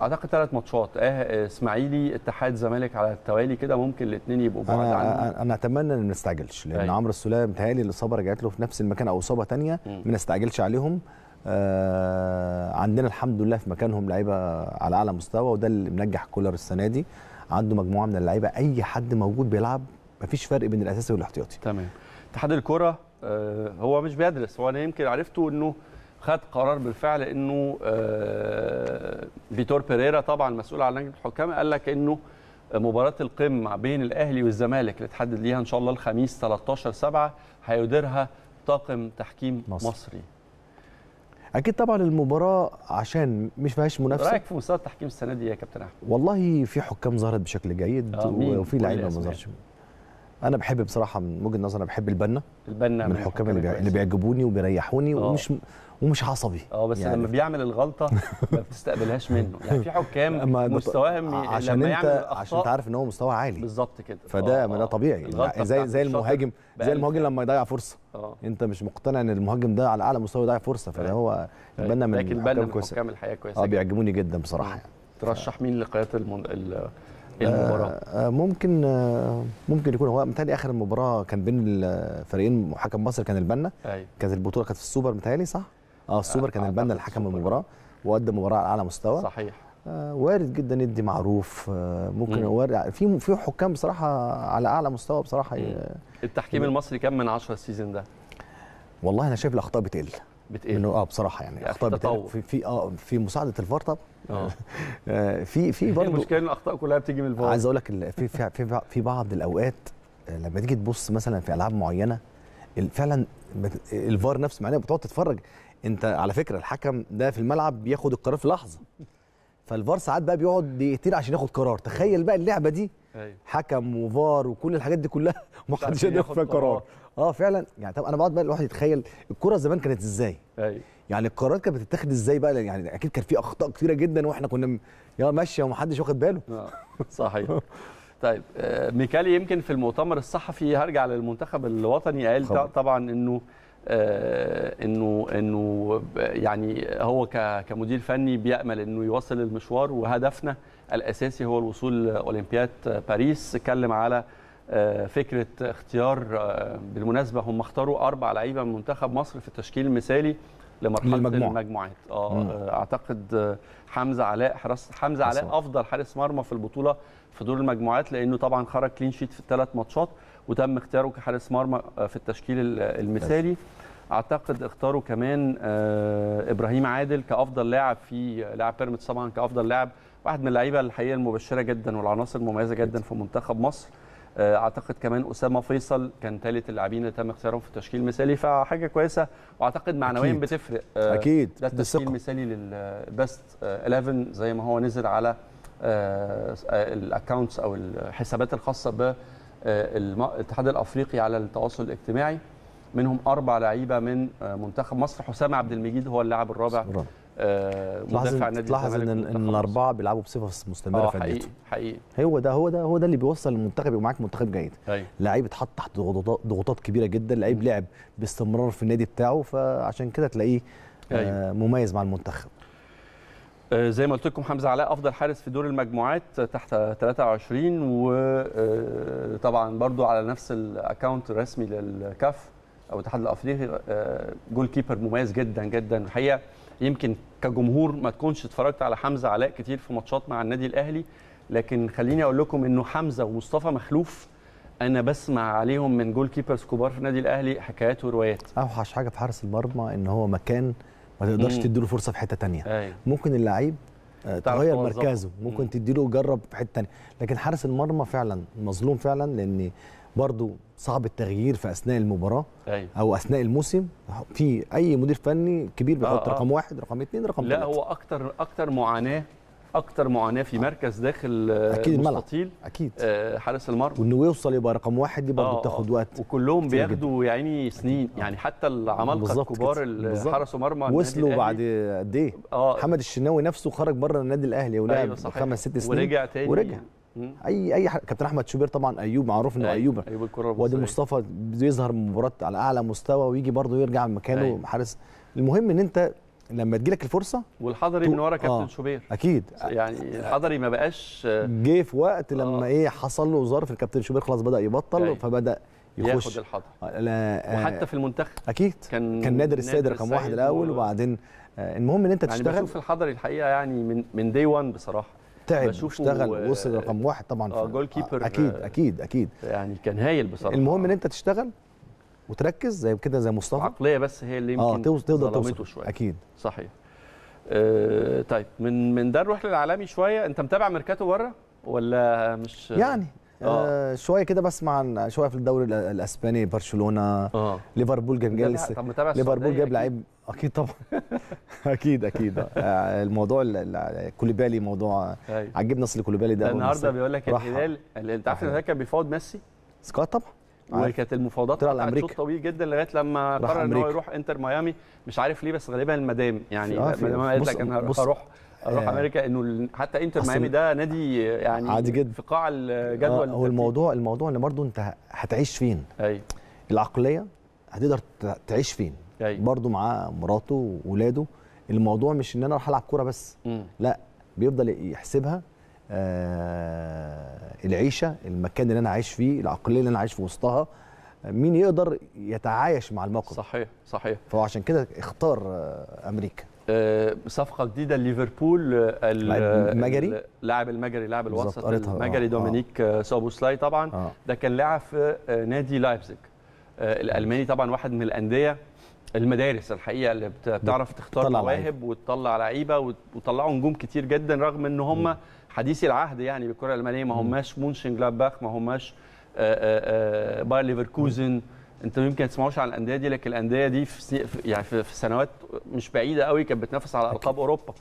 اعتقد ثلاث ماتشات آه،, آه اسماعيلي اتحاد زمالك على التوالي كده ممكن الاثنين يبقوا بعد عن انا, أنا اتمنى ان ما نستعجلش لان أيوة. عمرو السلام متهيألي الاصابه رجعت له في نفس المكان او اصابه ثانيه ما نستعجلش عليهم آه عندنا الحمد لله في مكانهم لعيبه على اعلى مستوى وده اللي منجح كولر السنه دي عنده مجموعه من اللعيبه اي حد موجود بيلعب مفيش فرق بين الاساسي والاحتياطي تمام اتحاد الكره آه هو مش بيدرس هو انا يمكن عرفته انه خد قرار بالفعل انه آه، فيتور بيريرا طبعا مسؤول عن لجنه الحكام قال لك انه مباراه القمه بين الاهلي والزمالك اللي اتحدد ليها ان شاء الله الخميس 13 7 هيديرها طاقم تحكيم مصر. مصري اكيد طبعا المباراه عشان مش فيهاش منافسه رايك في مستوى التحكيم السنه دي يا كابتن احمد والله في حكام ظهرت بشكل جيد آه وفي لعيبه ما ظهرتش انا بحب بصراحه من وجهه نظري انا بحب البنا البنا من الحكام اللي, اللي بيعجبوني وبيريحوني أوه. ومش ومش عصبي اه بس يعني لما بيعمل الغلطه ما بتستقبلهاش منه يعني في حكام مستواهم عشان لما انت يعمل عشان انت عارف ان هو مستواه عالي بالظبط كده فده آه ده اه. طبيعي يعني زي زي المهاجم زي المهاجم لما يضيع فرصه آه. انت مش مقتنع ان المهاجم ده على اعلى مستوى يضيع فرصه فده طيب. هو طيب. يتبنى من لكن بنى من حكام الحقيقه كويسه اه بيعجبوني جدا اه. بصراحه يعني. ترشح مين لقياده آه، المباراه؟ آه ممكن آه ممكن يكون هو متهيألي اخر مباراه كان بين الفريقين حكم مصر كان البنا أيوة. كانت البطوله كانت في السوبر متهيألي صح؟ اه السوبر كان آه، البنا الحكم المباراه وقدم مباراه على اعلى مستوى صحيح آه وارد جدا يدي معروف آه ممكن وارد يعني في في حكام بصراحه على اعلى مستوى بصراحه التحكيم المصري كم من 10 السيزون ده والله انا شايف الاخطاء بتقل بتقل انه اه بصراحه يعني, يعني اخطاء بتقل في في اه في مساعده الفار طب آه. اه في في برضه المشكله ان الاخطاء كلها بتيجي من الفار عايز اقول لك في في في, في بعض الاوقات آه، لما تيجي تبص مثلا في العاب معينه فعلا الفار نفسه معناه بتقعد تتفرج انت على فكره الحكم ده في الملعب بياخد القرار في لحظه فالفار ساعات بقى بيقعد دقيقتين عشان ياخد قرار تخيل بقى اللعبه دي أيوه. حكم وفار وكل الحاجات دي كلها ومحدش يقدر ياخد فيها قرار اه فعلا يعني طب انا بقعد بقى الواحد يتخيل الكره زمان كانت ازاي أيوة. يعني القرارات كانت بتتاخد ازاي بقى يعني اكيد كان في اخطاء كتيره جدا واحنا كنا يا ماشيه ومحدش واخد باله آه. صحيح طيب آه، ميكالي يمكن في المؤتمر الصحفي هرجع للمنتخب الوطني قال طبعا انه آه، انه انه يعني هو كمدير فني بيامل انه يوصل المشوار وهدفنا الاساسي هو الوصول لاولمبياد باريس اتكلم على آه، فكره اختيار آه، بالمناسبه هم اختاروا اربع لعيبه من منتخب مصر في التشكيل المثالي لمرحله المجموعة. المجموعات اه اعتقد حمزه علاء حراس حمزه علاء افضل حارس مرمى في البطوله في دور المجموعات لانه طبعا خرج كلين شيت في الثلاث ماتشات وتم اختياره كحارس مرمى آه، في التشكيل المثالي اعتقد اختاروا كمان آه، ابراهيم عادل كافضل لاعب في لاعب بيراميدز طبعا كافضل لاعب واحد من اللعيبه الحقيقه المبشره جدا والعناصر المميزه جدا في منتخب مصر آه، اعتقد كمان اسامه فيصل كان ثالث اللاعبين اللي تم اختيارهم في التشكيل المثالي فحاجه كويسه واعتقد معنويا بتفرق اكيد ده التشكيل المثالي للبست 11 زي ما هو نزل على الاكونتس او الحسابات الخاصه ب آه، الاتحاد الافريقي على التواصل الاجتماعي منهم اربع لعيبه من آه، منتخب مصر حسام عبد المجيد هو اللاعب الرابع آه، مدافع النادي تلاحظ ان ان الاربعه بيلعبوا بصفه مستمره في حقيقي حقيقي هو ده هو ده هو ده اللي بيوصل المنتخب يبقى معاك منتخب جيد لعيب اتحط تحت ضغوطات كبيره جدا لعيب لعب باستمرار في النادي بتاعه فعشان كده تلاقيه مميز مع المنتخب آه، زي ما قلت لكم حمزه علاء افضل حارس في دور المجموعات تحت 23 وطبعا آه، برضو على نفس الاكونت الرسمي للكاف او الاتحاد الافريقي آه، جول كيبر مميز جدا جدا الحقيقه يمكن كجمهور ما تكونش اتفرجت على حمزه علاء كتير في ماتشات مع النادي الاهلي لكن خليني اقول لكم انه حمزه ومصطفى مخلوف انا بسمع عليهم من جول كيبرز كبار في النادي الاهلي حكايات وروايات اوحش حاجه في حارس المرمى ان هو مكان ما تقدرش تديله فرصه في حته ثانيه أيوة. ممكن اللعيب آه، تغير مركزه ممكن تديله جرب في حته ثانيه لكن حارس المرمى فعلا مظلوم فعلا لان برضه صعب التغيير في اثناء المباراه أيوة. او اثناء الموسم في اي مدير فني كبير بيحط آه آه. رقم واحد رقم اثنين رقم لا ثلاثة. هو اكتر اكتر معاناه اكتر معاناه في مركز داخل آه، اكيد مستطيل اكيد آه، حارس المرمى وانه يوصل يبقى رقم واحد دي برضه آه، بتاخد وقت وكلهم بياخدوا يا عيني سنين أكيد. يعني حتى العمالقه الكبار اللي حرسوا مرمى وصلوا بعد قد ايه؟ محمد الشناوي نفسه خرج بره النادي الاهلي ولعب أيوة خمس ست سنين ورجع تاني ورجع اي اي كابتن احمد شوبير طبعا ايوب معروف انه أيوة، ايوب ايوب الكره وادي مصطفى بيظهر مباراه على اعلى مستوى ويجي برضه يرجع مكانه أيوة. حارس المهم ان انت لما تجيلك الفرصه والحضري من ورا كابتن آه. شوبير اكيد يعني الحضري ما بقاش جه في وقت لما آه. ايه حصل له ظرف الكابتن شوبير خلاص بدا يبطل يعني. فبدا يخش ياخد الحضري آه،, آه وحتى في المنتخب اكيد كان كان نادر السيد رقم واحد الاول و... وبعدين آه، المهم ان انت يعني تشتغل بشوف الحضري الحقيقه يعني من من دي 1 بصراحه تعب اشتغل آه، وصل رقم واحد طبعا اه جول كيبر اكيد اكيد اكيد يعني كان هايل بصراحه المهم ان انت تشتغل وتركز زي كده زي مصطفى عقليه بس هي اللي آه، يمكن اه تقدر توصل شويه اكيد صحيح آه طيب من من ده نروح للعالمي شويه انت متابع ميركاتو بره ولا مش يعني آه, آه، شويه كده بسمع عن شويه في الدوري الاسباني برشلونه آه. ليفربول جاب جالس ليفربول جاب لعيب اكيد طبعا اكيد اكيد آه، الموضوع كوليبالي موضوع أيوه. عجبني اصل كوليبالي ده النهارده بيقول لك الهلال انت عارف الهلال كان بيفاوض ميسي سكواد طبعا وكانت المفاوضات طلع شوط طويل جدا لغايه لما قرر ان هو يروح انتر ميامي مش عارف ليه بس غالبا المدام يعني آه المدام قالت لك انا هروح اروح آه امريكا انه حتى انتر ميامي ده نادي يعني عادي جدا في قاع الجدول آه هو الموضوع الموضوع ان برضه انت هتعيش فين ايوه العقليه هتقدر تعيش فين ايوه برضه معاه مراته واولاده الموضوع مش ان انا اروح العب كوره بس م. لا بيفضل يحسبها آه، العيشه المكان اللي انا عايش فيه العقليه اللي انا عايش في وسطها آه، مين يقدر يتعايش مع الموقف صحيح صحيح فهو عشان كده اختار آه، امريكا صفقه جديده ليفربول المجري اللاعب المجري لاعب الوسط المجري آه دومينيك آه سوبوسلاي طبعا آه ده كان لاعب في نادي لايبزيج الالماني طبعا واحد من الانديه المدارس الحقيقه اللي بتعرف تختار مواهب وتطلع لعيبه وتطلعوا نجوم كتير جدا رغم ان هم حديثي العهد يعني بالكره الالمانيه ما هماش مونشن جلادباخ ما هماش آه، آه، آه، باير ليفركوزن انت يمكن ما تسمعوش عن الانديه دي لكن الانديه دي في يعني في سنوات مش بعيده قوي كانت بتنافس على القاب اوروبا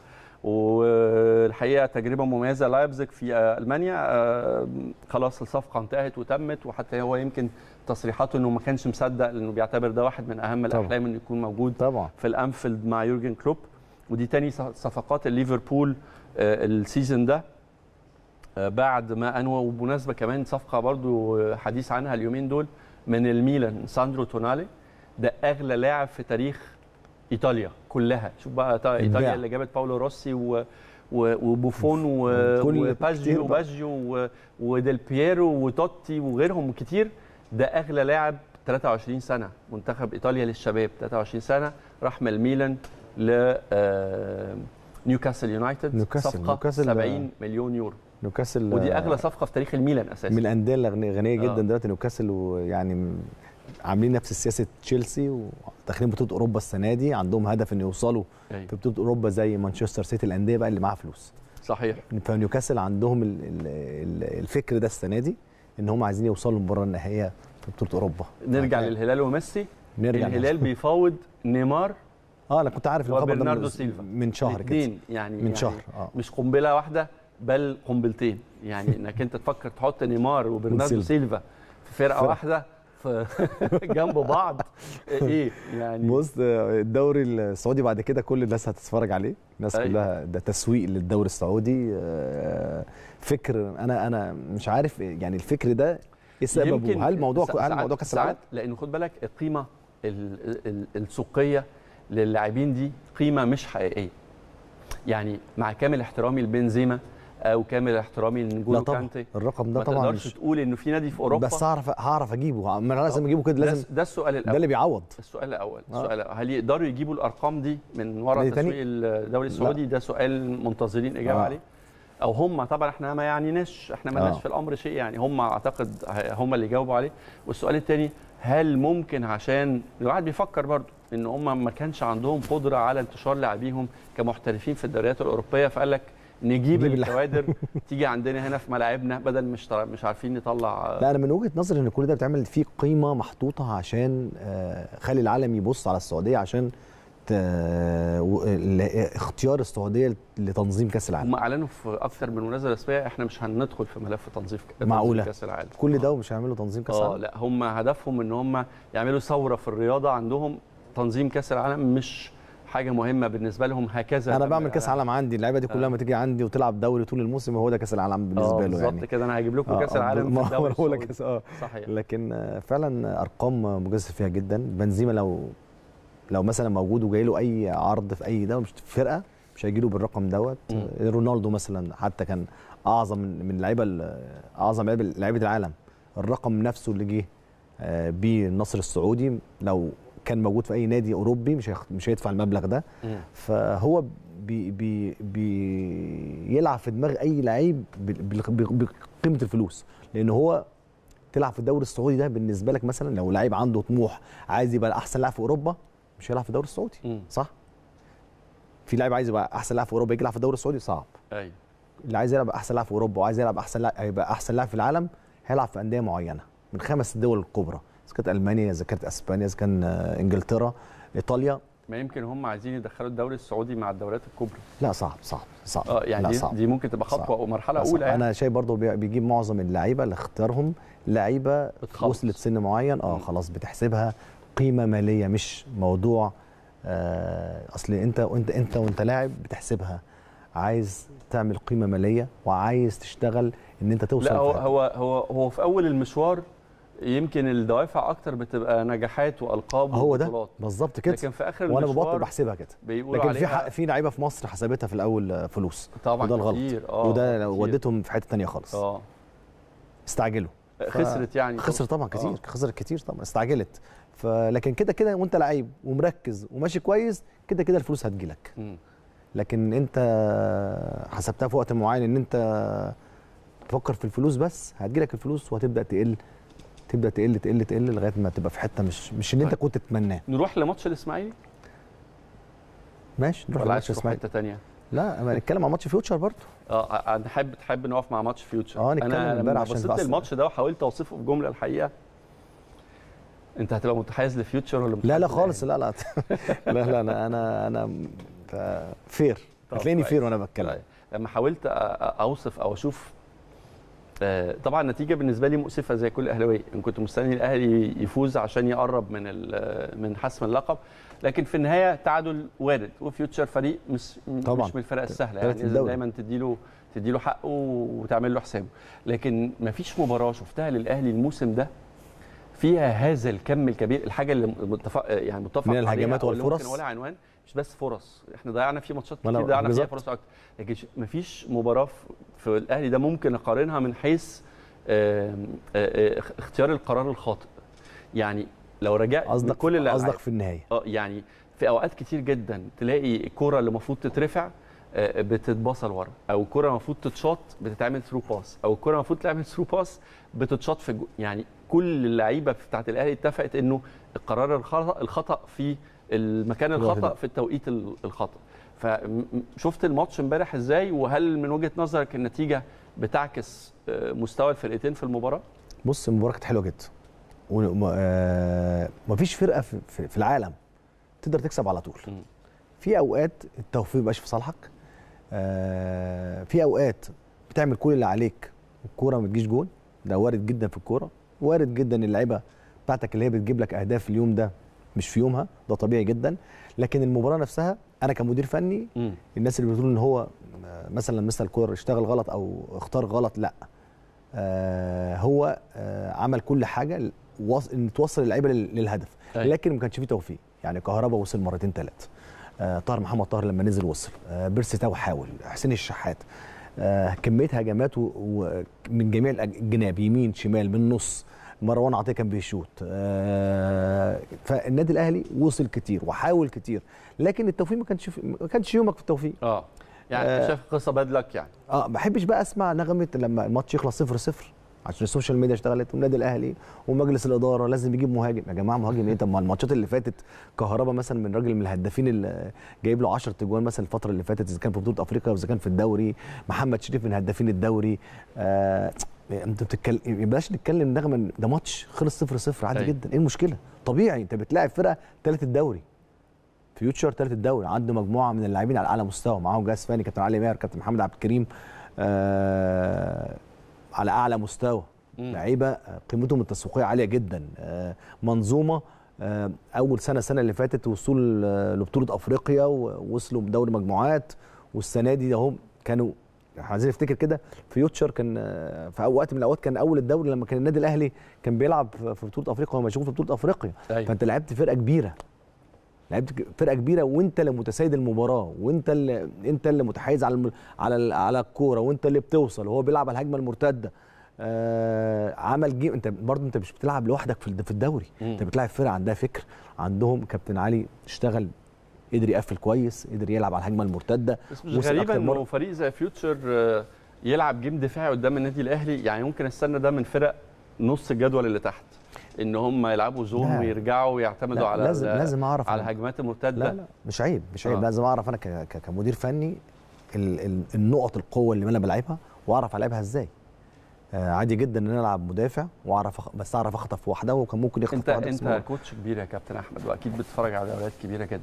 والحقيقه تجربه مميزه لايبزيج في المانيا خلاص الصفقه انتهت وتمت وحتى هو يمكن تصريحاته انه ما كانش مصدق لانه بيعتبر ده واحد من اهم الاحلام انه يكون موجود طبعا. في الانفيلد مع يورجن كلوب ودي تاني صفقات ليفربول السيزون ده بعد ما انوى وبمناسبه كمان صفقه برضو حديث عنها اليومين دول من الميلان ساندرو تونالي ده اغلى لاعب في تاريخ ايطاليا كلها شوف بقى ايطاليا اللي جابت باولو روسي و وبوفون وباجيو وباجيو وديل بييرو وتوتي وغيرهم كتير ده اغلى لاعب 23 سنه منتخب ايطاليا للشباب 23 سنه راح من الميلان ل آه، نيوكاسل يونايتد صفقه 70 مليون يورو نيوكاسل ودي آه، اغلى صفقه في تاريخ الميلان اساسا من الانديه الغنيه جدا آه. دلوقتي نيوكاسل ويعني عاملين نفس سياسه تشيلسي وداخلين بطوله اوروبا السنه دي عندهم هدف ان يوصلوا أي. أيوة. في بطوله اوروبا زي مانشستر سيتي الانديه بقى اللي معاها فلوس صحيح فنيوكاسل عندهم الفكر ده السنه دي ان هم عايزين يوصلوا المباراه النهائيه في بطوله اوروبا نرجع يعني للهلال وميسي نرجع الهلال بيفاوض نيمار اه انا كنت عارف الخبر ده من, سيلفا. من شهر كده يعني من يعني شهر آه. مش قنبله واحده بل قنبلتين يعني انك انت تفكر تحط نيمار وبرناردو سيلفا في فرقه واحده جنب بعض ايه يعني بص الدوري السعودي بعد كده كل الناس هتتفرج عليه الناس أيوة. كلها ده تسويق للدوري السعودي آه، فكر انا انا مش عارف يعني الفكر ده ايه سببه هل الموضوع هل الموضوع كاس العالم لان خد بالك القيمه السوقيه للاعبين دي قيمه مش حقيقيه يعني مع كامل احترامي لبنزيما آه، وكامل احترامي لنجولو كانتي الرقم ده طبعا ما تقدرش تقول انه في نادي في اوروبا بس هعرف هعرف اجيبه ما انا لازم اجيبه كده لازم ده السؤال الاول ده اللي بيعوض السؤال الاول آه. السؤال هل يقدروا يجيبوا الارقام دي من ورا تسويق الدوري السعودي ده سؤال منتظرين اجابه آه. عليه او هم طبعا احنا ما يعنيناش احنا ما لناش آه. في الامر شيء يعني هم اعتقد هم اللي جاوبوا عليه والسؤال الثاني هل ممكن عشان الواحد بيفكر برضه ان هم ما كانش عندهم قدره على انتشار لاعبيهم كمحترفين في الدوريات الاوروبيه فقال لك نجيب الكوادر تيجي عندنا هنا في ملاعبنا بدل مش مش عارفين نطلع لا انا من وجهه نظري ان كل ده بتعمل فيه قيمه محطوطه عشان آه، خلي العالم يبص على السعوديه عشان اختيار السعوديه لتنظيم كاس العالم هم اعلنوا في اكثر من مناسبه رسميه احنا مش هندخل في ملف تنظيف معقوله كاس العالم كل ده آه. ومش هيعملوا تنظيم كاس آه، العالم اه لا هم هدفهم ان هم يعملوا ثوره في الرياضه عندهم تنظيم كاس العالم مش حاجه مهمه بالنسبه لهم هكذا انا بعمل كاس عالم عندي اللعيبه دي كلها آه. لما تيجي عندي وتلعب دوري طول الموسم هو ده كاس العالم آه، بالنسبه له يعني بالظبط كده انا هجيب لكم آه، كاس العالم في الدوري هو كاس اه صحيح لكن فعلا ارقام مجازفه فيها جدا بنزيما لو لو مثلا موجود وجاي له اي عرض في اي دوله مش في فرقه مش هيجي له بالرقم دوت رونالدو مثلا حتى كان اعظم من لعيبه اعظم لعيبه العالم الرقم نفسه اللي جه بيه النصر السعودي لو كان موجود في اي نادي اوروبي مش مش هيدفع المبلغ ده فهو بي بي بيلعب في دماغ اي لعيب بقيمه الفلوس لان هو تلعب في الدوري السعودي ده بالنسبه لك مثلا لو لعيب عنده طموح عايز يبقى احسن لاعب في اوروبا مش هيلعب في الدوري السعودي صح في لاعب عايز يبقى احسن لاعب في اوروبا يجي يلعب في الدوري السعودي صعب ايوه اللي عايز يلعب احسن لاعب في اوروبا وعايز يلعب احسن لاعب هيبقى احسن لاعب في العالم هيلعب في انديه معينه من خمس دول الكبرى اذا كانت المانيا اذا كانت اسبانيا اذا كان آه، انجلترا ايطاليا ما يمكن هم عايزين يدخلوا الدوري السعودي مع الدوريات الكبرى لا صعب صعب صعب اه يعني لا صعب. دي ممكن تبقى خطوه او مرحله اولى يعني. انا شايف برضو بيجيب معظم اللعيبه اللي اختارهم لعيبه وصلت سن معين اه خلاص بتحسبها قيمه ماليه مش موضوع آه اصل انت وانت انت وانت لاعب بتحسبها عايز تعمل قيمه ماليه وعايز تشتغل ان انت توصل لا هو هو هو, هو في اول المشوار يمكن الدوافع اكتر بتبقى نجاحات والقاب هو ده بالظبط كده لكن في اخر وانا ببطل بحسبها كده لكن في حق في لعيبه في مصر حسبتها في الاول فلوس طبعا وده الغلط كتير. آه وده كتير. وديتهم في حته ثانيه خالص اه استعجلوا آه، خسرت يعني خسر طبعا آه. كتير آه. خسرت كتير طبعا استعجلت فلكن كده كده وانت لعيب ومركز وماشي كويس كده كده الفلوس هتجيلك لك لكن انت حسبتها في وقت معين ان انت تفكر في الفلوس بس هتجيلك الفلوس وهتبدا تقل تبدا تقل تقل تقل لغايه ما تبقى في حته مش مش اللي انت طيب. كنت تتمناه نروح لماتش الاسماعيلي ماشي نروح لماتش الاسماعيلي حته ثانيه لا ما نتكلم عن ماتش فيوتشر برضه اه, آه، انا حابب تحب نقف مع ماتش فيوتشر اه نتكلم انا لما بصيت للماتش ده وحاولت اوصفه في جمله الحقيقه انت هتبقى متحيز لفيوتشر ولا لا لا خالص لا لا لا لا انا انا انا فير هتلاقيني فير وانا بتكلم طيب، لما حاولت اوصف او اشوف طبعا النتيجه بالنسبه لي مؤسفه زي كل اهلاويه ان كنت مستني الاهلي يفوز عشان يقرب من من حسم اللقب لكن في النهايه تعادل وارد وفيوتشر فريق مش طبعا. مش من الفرق السهله يعني دايما تدي له تدي له حقه وتعمل له حسابه لكن ما فيش مباراه شفتها للاهلي الموسم ده فيها هذا الكم الكبير الحاجه اللي متفق يعني متفق من الهجمات والفرص ولا عنوان مش بس فرص احنا ضيعنا فيه ماتشات كتير ضيعنا فيها فرص اكتر لكن مفيش مباراه في الاهلي ده ممكن اقارنها من حيث اه اه اختيار القرار الخاطئ يعني لو رجعت قصدك كل اللي قصدك في النهايه اه يعني في اوقات كتير جدا تلاقي الكوره اللي المفروض تترفع بتتباصى لورا او الكوره المفروض تتشاط بتتعمل ثرو باس او الكوره المفروض تعمل ثرو باس بتتشاط في جو. يعني كل اللعيبه بتاعه الاهلي اتفقت انه القرار الخطا في المكان الخطا في التوقيت الخطا فشفت الماتش امبارح ازاي وهل من وجهه نظرك النتيجه بتعكس آه، مستوى الفرقتين في المباراه بص المباراه كانت حلوه جدا ومفيش آه، فرقه في العالم تقدر تكسب على طول في اوقات التوفيق مبقاش في صالحك آه، في اوقات بتعمل كل اللي عليك الكوره ما بتجيش جول ده وارد جدا في الكوره وارد جدا اللعيبه بتاعتك اللي هي بتجيب لك اهداف اليوم ده مش في يومها ده طبيعي جدا لكن المباراه نفسها انا كمدير فني م. الناس اللي بتقول ان هو مثلا مثل الكور اشتغل غلط او اختار غلط لا آه هو آه عمل كل حاجه ان توصل اللعيبه للهدف أي. أيوة. لكن ما كانش فيه توفيق يعني كهربا وصل مرتين ثلاث آه طاهر محمد طاهر لما نزل وصل آه بيرسي تاو حاول حسين الشحات آه كميه هجمات من جميع الجناب يمين شمال من النص مروان عطيه كان بيشوط آه، فالنادي الاهلي وصل كتير وحاول كتير لكن التوفيق ما كانش ما كانش يومك في التوفيق اه يعني آه شايف قصه باد لك يعني اه ما بحبش بقى اسمع نغمه لما الماتش يخلص 0 0 عشان السوشيال ميديا اشتغلت والنادي الاهلي ومجلس الاداره لازم يجيب مهاجم يا جماعه مهاجم ايه طب ما الماتشات اللي فاتت كهربا مثلا من راجل من الهدافين اللي جايب له 10 تجوان مثلا الفتره اللي فاتت اذا كان في بطوله افريقيا واذا كان في الدوري محمد شريف من هدافين الدوري آه انت بتتكلم بلاش نتكلم نغمه ده ماتش خلص 0 0 عادي طيب. جدا ايه المشكله طبيعي انت بتلاعب فرقه ثالث الدوري فيوتشر ثالث الدوري عنده مجموعه من اللاعبين على اعلى مستوى معاهم جهاز فني كابتن علي ماهر كابتن محمد عبد الكريم آه على اعلى مستوى لعيبه آه، قيمتهم التسويقيه عاليه جدا آه منظومه آه اول سنه السنه اللي فاتت وصول آه، لبطوله افريقيا ووصلوا بدوري مجموعات والسنه دي اهم كانوا عايزين نفتكر كده فيوتشر كان آه، في وقت من الاوقات كان اول الدوري لما كان النادي الاهلي كان بيلعب في بطوله افريقيا هو مشغول في بطوله افريقيا أيوة. فانت لعبت فرقه كبيره لعبت فرقه كبيره وانت اللي متسيد المباراه وانت اللي انت اللي متحيز على على على الكوره وانت اللي بتوصل وهو بيلعب على الهجمه المرتده آه عمل جيم انت برضه انت مش بتلعب لوحدك في الدوري انت بتلعب فرقه عندها فكر عندهم كابتن علي اشتغل قدر يقفل كويس قدر يلعب على الهجمه المرتده بس مش انه فريق زي فيوتشر آه، يلعب جيم دفاعي قدام النادي الاهلي يعني ممكن استنى ده من فرق نص الجدول اللي تحت ان هم يلعبوا زون ويرجعوا ويعتمدوا لا. على لازم لازم اعرف على الهجمات المرتده لا لا مش عيب مش عيب آه. لازم اعرف انا كمدير فني النقط القوه اللي انا بلعبها واعرف العبها ازاي آه، عادي جدا ان انا العب مدافع واعرف بس اعرف اخطف واحده وكان ممكن يخطف انت انت كوتش كبير يا كابتن احمد واكيد بتتفرج على دوريات كبيره جدا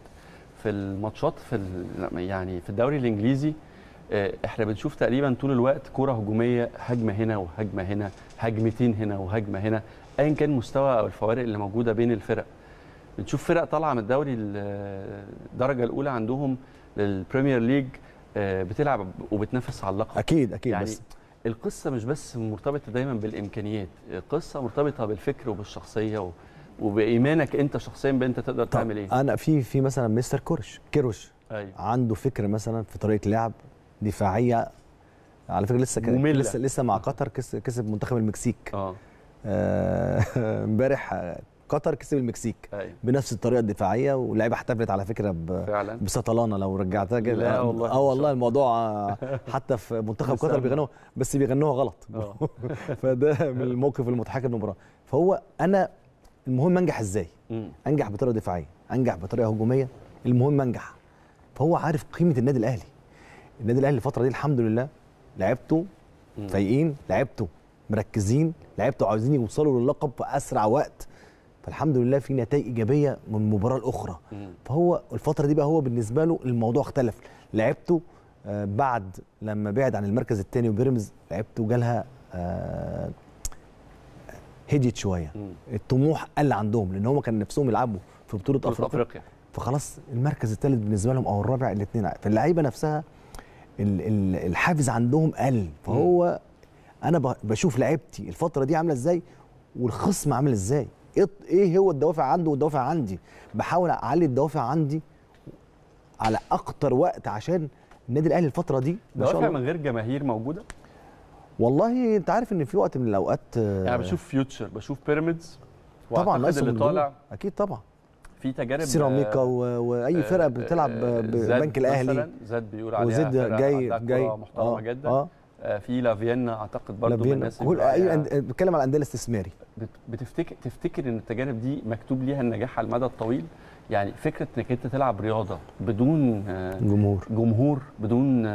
في الماتشات في يعني في الدوري الانجليزي آه، احنا بنشوف تقريبا طول الوقت كره هجوميه هجمه هنا وهجمه هنا هجمتين هنا وهجمه هنا ايا كان مستوى او الفوارق اللي موجوده بين الفرق بنشوف فرق طالعه من الدوري الدرجه الاولى عندهم للبريمير ليج آه، بتلعب وبتنافس على اللقب اكيد اكيد يعني بس القصه مش بس مرتبطه دايما بالامكانيات القصه مرتبطه بالفكر وبالشخصيه و... وبايمانك انت شخصيا بان انت تقدر طيب تعمل ايه انا في في مثلا مستر كرش كيروش أيوه. عنده فكر مثلا في طريقه لعب دفاعيه على فكره لسه كان لسه لسه مع قطر كسب منتخب المكسيك اه, آه، امبارح قطر كسب المكسيك أيوة. بنفس الطريقه الدفاعيه واللعيبه احتفلت على فكره ب... فعلا. بسطلانه لو رجعتها كده لا والله اه والله الموضوع حتى في منتخب قطر بيغنوا بس بيغنوها غلط آه. فده من الموقف المضحك المباراه فهو انا المهم انجح ازاي انجح بطريقه دفاعيه انجح بطريقه هجوميه المهم انجح فهو عارف قيمه النادي الاهلي النادي الاهلي الفتره دي الحمد لله لعبته فايقين لعبته مركزين لعبته عايزين يوصلوا للقب في اسرع وقت فالحمد لله في نتائج ايجابيه من المباراه الاخرى فهو الفتره دي بقى هو بالنسبه له الموضوع اختلف لعبته آه، بعد لما بعد عن المركز الثاني وبيراميدز لعبته جالها آه، هديت شويه الطموح قل عندهم لان هم كان نفسهم يلعبوا في بطوله افريقيا افريقيا فخلاص المركز الثالث بالنسبه لهم او الرابع الاثنين فاللعيبه نفسها الحافز عندهم قل فهو انا بشوف لعيبتي الفتره دي عامله ازاي والخصم عامل ازاي إيه, ايه هو الدوافع عنده والدوافع عندي بحاول اعلي الدوافع عندي على اكتر وقت عشان النادي الاهلي الفتره دي دوافع من غير جماهير موجوده والله انت عارف ان في وقت من الاوقات يعني آه، بشوف فيوتشر بشوف بيراميدز طبعا ناقص اللي طالع اكيد طبعا في تجارب سيراميكا واي فرقه آه، بتلعب بالبنك آه، الاهلي زاد بيقول عليها وزاد جاي جاي محترمه آه جدا آه في لافيانا اعتقد برضه من الناس كل اي أيوة، بتتكلم على الانديه الاستثماري بتفتكر تفتكر ان التجارب دي مكتوب ليها النجاح على المدى الطويل يعني فكره انك انت تلعب رياضه بدون جمهور جمهور بدون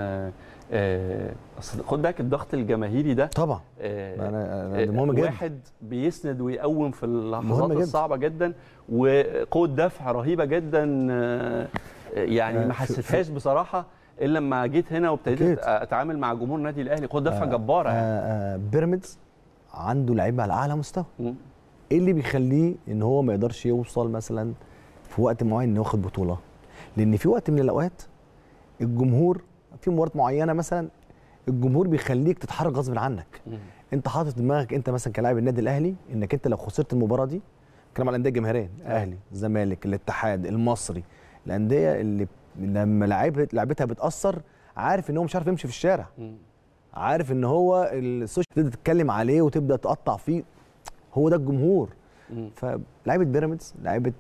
آه، اصل خد بالك الضغط الجماهيري ده طبعا آه أنا آه، مهم جدا واحد بيسند ويقوم في اللحظات جداً. الصعبه جدا وقوه دفع رهيبه جدا آه، يعني ما حسيتهاش بصراحه الا لما جيت هنا وابتديت اتعامل مع جمهور النادي الاهلي قوه دفع آه جباره يعني. آه بيراميدز عنده لعيبه على اعلى مستوى ايه اللي بيخليه ان هو ما يقدرش يوصل مثلا في وقت معين انه ياخد بطوله لان في وقت من الاوقات الجمهور في مباراه معينه مثلا الجمهور بيخليك تتحرك غصب عنك انت حاطط دماغك انت مثلا كلاعب النادي الاهلي انك انت لو خسرت المباراه دي كلام على الانديه الجماهيريه آه. الاهلي الزمالك الاتحاد المصري الانديه اللي لما لعبت لعبتها بتاثر عارف ان هو مش عارف يمشي في الشارع عارف ان هو السوشيال تبدا تتكلم عليه وتبدا تقطع فيه هو ده الجمهور فلعيبه بيراميدز لعيبه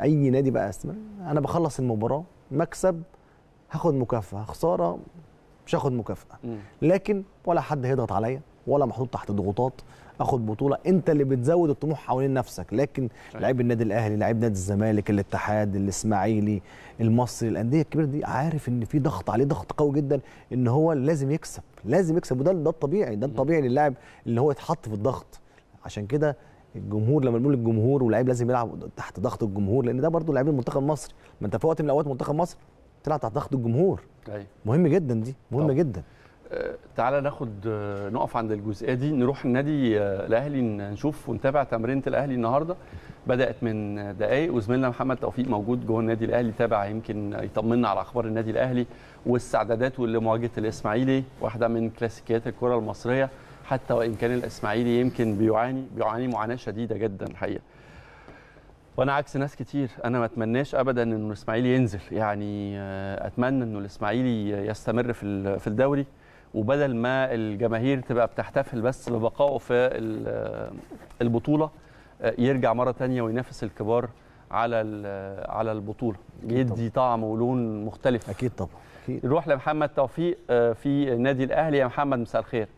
اي نادي بقى اسمه انا بخلص المباراه مكسب هاخد مكافاه خساره مش هاخد مكافاه لكن ولا حد هيضغط عليا ولا محطوط تحت ضغوطات اخد بطوله انت اللي بتزود الطموح حوالين نفسك لكن لعيب النادي الاهلي لعيب نادي الزمالك الاتحاد الاسماعيلي المصري الانديه الكبيره دي عارف ان في ضغط عليه ضغط قوي جدا ان هو لازم يكسب لازم يكسب وده ده الطبيعي ده الطبيعي للاعب اللي هو يتحط في الضغط عشان كده الجمهور لما نقول الجمهور واللعيب لازم يلعب تحت ضغط الجمهور لان ده برضه لاعبين منتخب مصر ما انت في وقت من الاوقات منتخب مصر تلعب تحت ضغط الجمهور ايوه مهم جدا دي مهمه طب. جدا آه، تعالى ناخد آه، نقف عند الجزئيه دي نروح النادي آه، الاهلي نشوف ونتابع تمرينه الاهلي النهارده بدات من دقائق وزميلنا محمد توفيق موجود جوه النادي الاهلي تابع يمكن يطمنا على اخبار النادي الاهلي واللي مواجهه الاسماعيلي واحده من كلاسيكيات الكره المصريه حتى وان كان الاسماعيلي يمكن بيعاني بيعاني معاناه شديده جدا الحقيقه وانا عكس ناس كتير انا ما اتمناش ابدا ان الاسماعيلي ينزل يعني آه، اتمنى انه الاسماعيلي يستمر في في الدوري وبدل ما الجماهير تبقى بتحتفل بس ببقائه في آه، البطوله آه، يرجع مره تانية وينافس الكبار على على البطوله يدي طعم ولون مختلف اكيد طبعا نروح لمحمد توفيق في النادي الاهلي يا محمد مساء الخير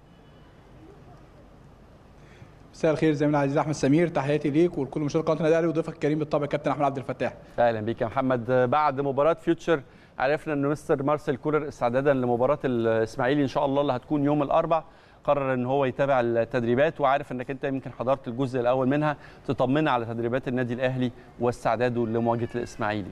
مساء الخير زميلنا العزيز احمد سمير تحياتي ليك ولكل مشاهدي قناه النادي الاهلي وضيفك الكريم بالطبع كابتن احمد عبد الفتاح اهلا بيك يا محمد بعد مباراه فيوتشر عرفنا ان مستر مارسيل كولر استعدادا لمباراه الاسماعيلي ان شاء الله اللي هتكون يوم الاربعاء قرر ان هو يتابع التدريبات وعارف انك انت يمكن حضرت الجزء الاول منها تطمنا على تدريبات النادي الاهلي واستعداده لمواجهه الاسماعيلي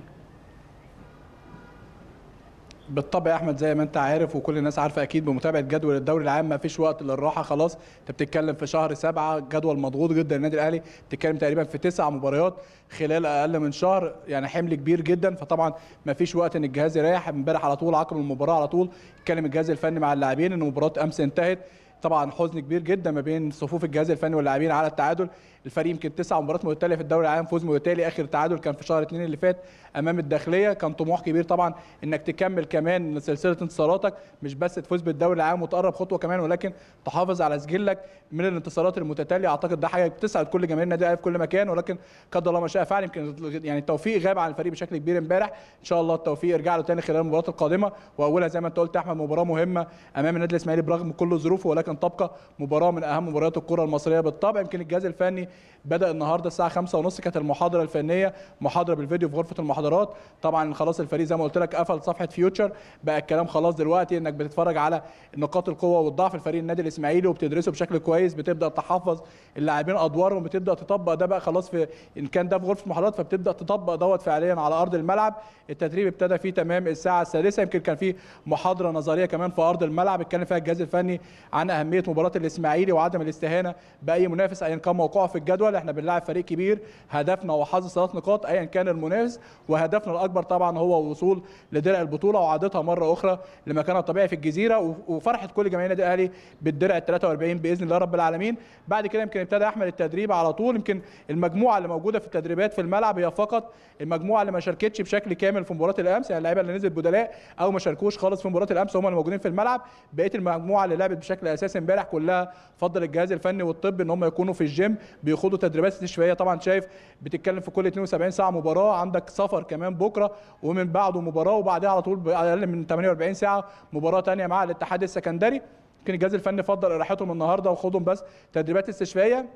بالطبع يا احمد زي ما انت عارف وكل الناس عارفه اكيد بمتابعه جدول الدوري العام ما فيش وقت للراحه خلاص انت بتتكلم في شهر سبعة جدول مضغوط جدا النادي الاهلي بتتكلم تقريبا في تسع مباريات خلال اقل من شهر يعني حمل كبير جدا فطبعا ما فيش وقت ان الجهاز يريح امبارح على طول عقب المباراه على طول اتكلم الجهاز الفني مع اللاعبين ان مباراه امس انتهت طبعا حزن كبير جدا ما بين صفوف الجهاز الفني واللاعبين على التعادل الفريق يمكن تسع مباريات متتاليه في الدوري العام فوز متتالي اخر تعادل كان في شهر اثنين اللي فات امام الداخليه كان طموح كبير طبعا انك تكمل كمان سلسله انتصاراتك مش بس تفوز بالدوري العام وتقرب خطوه كمان ولكن تحافظ على سجلك من الانتصارات المتتاليه اعتقد ده حاجه بتسعد كل جماهير النادي الاهلي في كل مكان ولكن قدر الله ما شاء فعل يمكن يعني التوفيق غاب عن الفريق بشكل كبير امبارح ان شاء الله التوفيق يرجع له تاني خلال المباريات القادمه واولها زي ما انت قلت احمد مباراه مهمه امام النادي الاسماعيلي برغم كل ظروفه ولكن تبقى مباراه من اهم مباريات الكره المصريه بالطبع يمكن الجهاز الفني بدا النهارده الساعه 5 ونص كانت المحاضره الفنيه محاضره بالفيديو في غرفه المحاضرات طبعا خلاص الفريق زي ما قلت لك قفل صفحه فيوتشر بقى الكلام خلاص دلوقتي انك بتتفرج على نقاط القوه والضعف الفريق النادي الاسماعيلي وبتدرسه بشكل كويس بتبدا تحفظ اللاعبين ادوارهم بتبدا تطبق ده بقى خلاص في ان كان ده في غرفه المحاضرات فبتبدا تطبق دوت فعليا على ارض الملعب التدريب ابتدى فيه تمام الساعه السادسه يمكن كان في محاضره نظريه كمان في ارض الملعب اتكلم فيها الجهاز الفني عن اهميه مباراه الاسماعيلي وعدم الاستهانه باي منافس ايا كان موقعه في الجدول احنا بنلاعب فريق كبير هدفنا هو حظ ثلاث نقاط ايا كان المنافس وهدفنا الاكبر طبعا هو الوصول لدرع البطوله وعادتها مره اخرى لمكانها الطبيعي في الجزيره وفرحه كل جماهير النادي الاهلي بالدرع ال 43 باذن الله رب العالمين بعد كده يمكن ابتدى احمد التدريب على طول يمكن المجموعه اللي موجوده في التدريبات في الملعب هي فقط المجموعه اللي ما شاركتش بشكل كامل في مباراه الامس يعني اللعيبه اللي نزلت بدلاء او ما شاركوش خالص في مباراه الامس هم اللي موجودين في الملعب بقيه المجموعه اللي لعبت بشكل اساسي امبارح كلها فضل الجهاز الفني والطبي ان هم يكونوا في الجيم بيخوضوا تدريبات استشفائيه طبعا شايف بتتكلم في كل 72 ساعه مباراه عندك سفر كمان بكره ومن بعده مباراه وبعدها على طول اقل من 48 ساعه مباراه ثانيه مع الاتحاد السكندري يمكن الجهاز الفني فضل راحتهم النهارده وخدهم بس تدريبات استشفائيه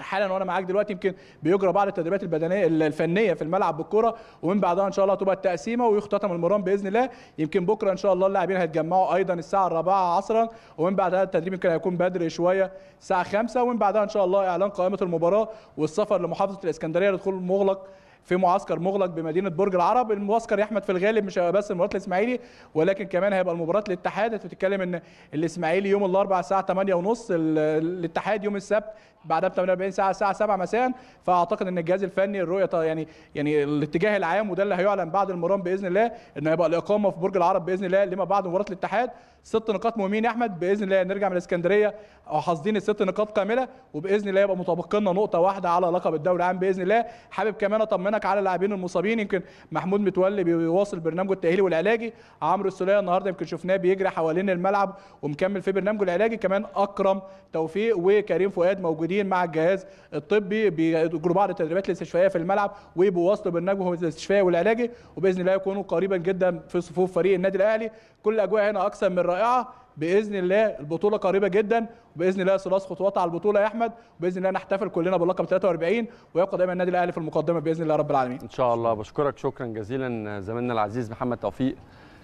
حالا وانا معاك دلوقتي يمكن بيجرى بعض التدريبات البدنيه الفنيه في الملعب بالكره ومن بعدها ان شاء الله تبقى التقسيمه ويختتم المران باذن الله يمكن بكره ان شاء الله اللاعبين هيتجمعوا ايضا الساعه 4 عصرا ومن بعدها التدريب يمكن هيكون بدري شويه الساعه 5 ومن بعدها ان شاء الله اعلان قائمه المباراه والسفر لمحافظه الاسكندريه لدخول مغلق في معسكر مغلق بمدينه برج العرب المعسكر يا احمد في الغالب مش هيبقى بس مباراه الاسماعيلي ولكن كمان هيبقى المباراه الاتحاد انت بتتكلم ان الاسماعيلي يوم الاربعاء الساعه 8:30 الاتحاد يوم السبت بعدها ب 48 ساعه الساعه 7 مساء فاعتقد ان الجهاز الفني الرؤيه يعني يعني الاتجاه العام وده اللي هيعلن بعد المران باذن الله انه هيبقى الاقامه في برج العرب باذن الله لما بعد مباراه الاتحاد ست نقاط مهمين يا احمد باذن الله نرجع من الاسكندريه حاصدين الست نقاط كامله وباذن الله يبقى متبقلنا نقطه واحده على لقب الدوري العام باذن الله حابب كمان اطمنك المنك على اللاعبين المصابين يمكن محمود متولي بيواصل برنامجه التاهيلي والعلاجي عمرو السوليه النهارده يمكن شفناه بيجري حوالين الملعب ومكمل في برنامجه العلاجي كمان اكرم توفيق وكريم فؤاد موجودين مع الجهاز الطبي بيجروا بعض التدريبات الاستشفائيه في الملعب وبيواصلوا برنامجهم الاستشفائي والعلاجي وباذن الله يكونوا قريبا جدا في صفوف فريق النادي الاهلي كل الاجواء هنا اكثر من رائعه باذن الله البطوله قريبه جدا وباذن الله ثلاث خطوات على البطوله يا احمد وباذن الله نحتفل كلنا باللقب 43 ويبقى دايما النادي الاهلي في المقدمه باذن الله رب العالمين ان شاء الله بشكرك شكرا جزيلا زميلنا العزيز محمد توفيق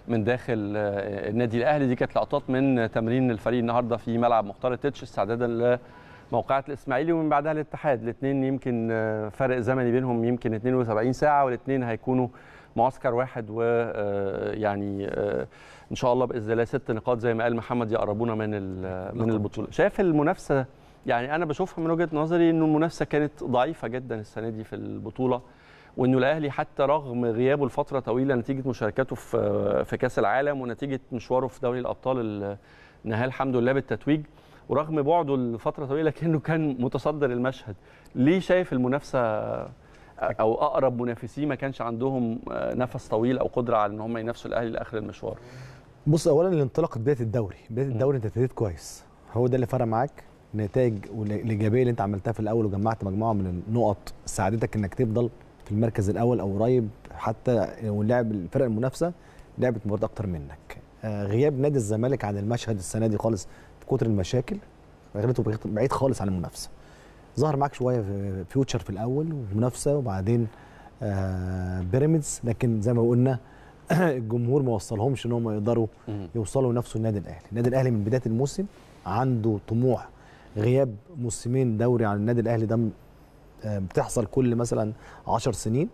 من داخل آه، النادي الاهلي دي كانت لقطات من تمرين الفريق النهارده في ملعب مختار التتش استعدادا لموقعة الاسماعيلي ومن بعدها الاتحاد الاثنين يمكن آه، فرق زمني بينهم يمكن 72 ساعه والاثنين هيكونوا معسكر واحد ويعني آه، ان شاء الله باذن الله ست نقاط زي ما قال محمد يقربونا من من البطوله شايف المنافسه يعني انا بشوفها من وجهه نظري انه المنافسه كانت ضعيفه جدا السنه دي في البطوله وانه الاهلي حتى رغم غيابه لفتره طويله نتيجه مشاركته في في كاس العالم ونتيجه مشواره في دوري الابطال النهائي الحمد لله بالتتويج ورغم بعده لفتره طويله كانه كان متصدر المشهد ليه شايف المنافسه او اقرب منافسيه ما كانش عندهم نفس طويل او قدره على ان هم ينافسوا الاهلي لاخر المشوار بص اولا الانطلاق بدايه الدوري بدايه الدوري انت ابتديت كويس هو ده اللي فرق معاك النتائج الايجابيه اللي انت عملتها في الاول وجمعت مجموعه من النقط ساعدتك انك تفضل في المركز الاول او قريب حتى واللعب الفرق المنافسه لعبت مباراه اكتر منك آه، غياب نادي الزمالك عن المشهد السنه دي خالص كتر المشاكل غيرته بعيد خالص عن المنافسه ظهر معاك شويه في فيوتشر في الاول ومنافسه وبعدين آه، بيراميدز لكن زي ما قلنا الجمهور ما وصلهمش ان هم يقدروا يوصلوا نفسه النادي الاهلي النادي الاهلي من بدايه الموسم عنده طموح غياب موسمين دوري عن النادي الاهلي ده آه، بتحصل كل مثلا 10 سنين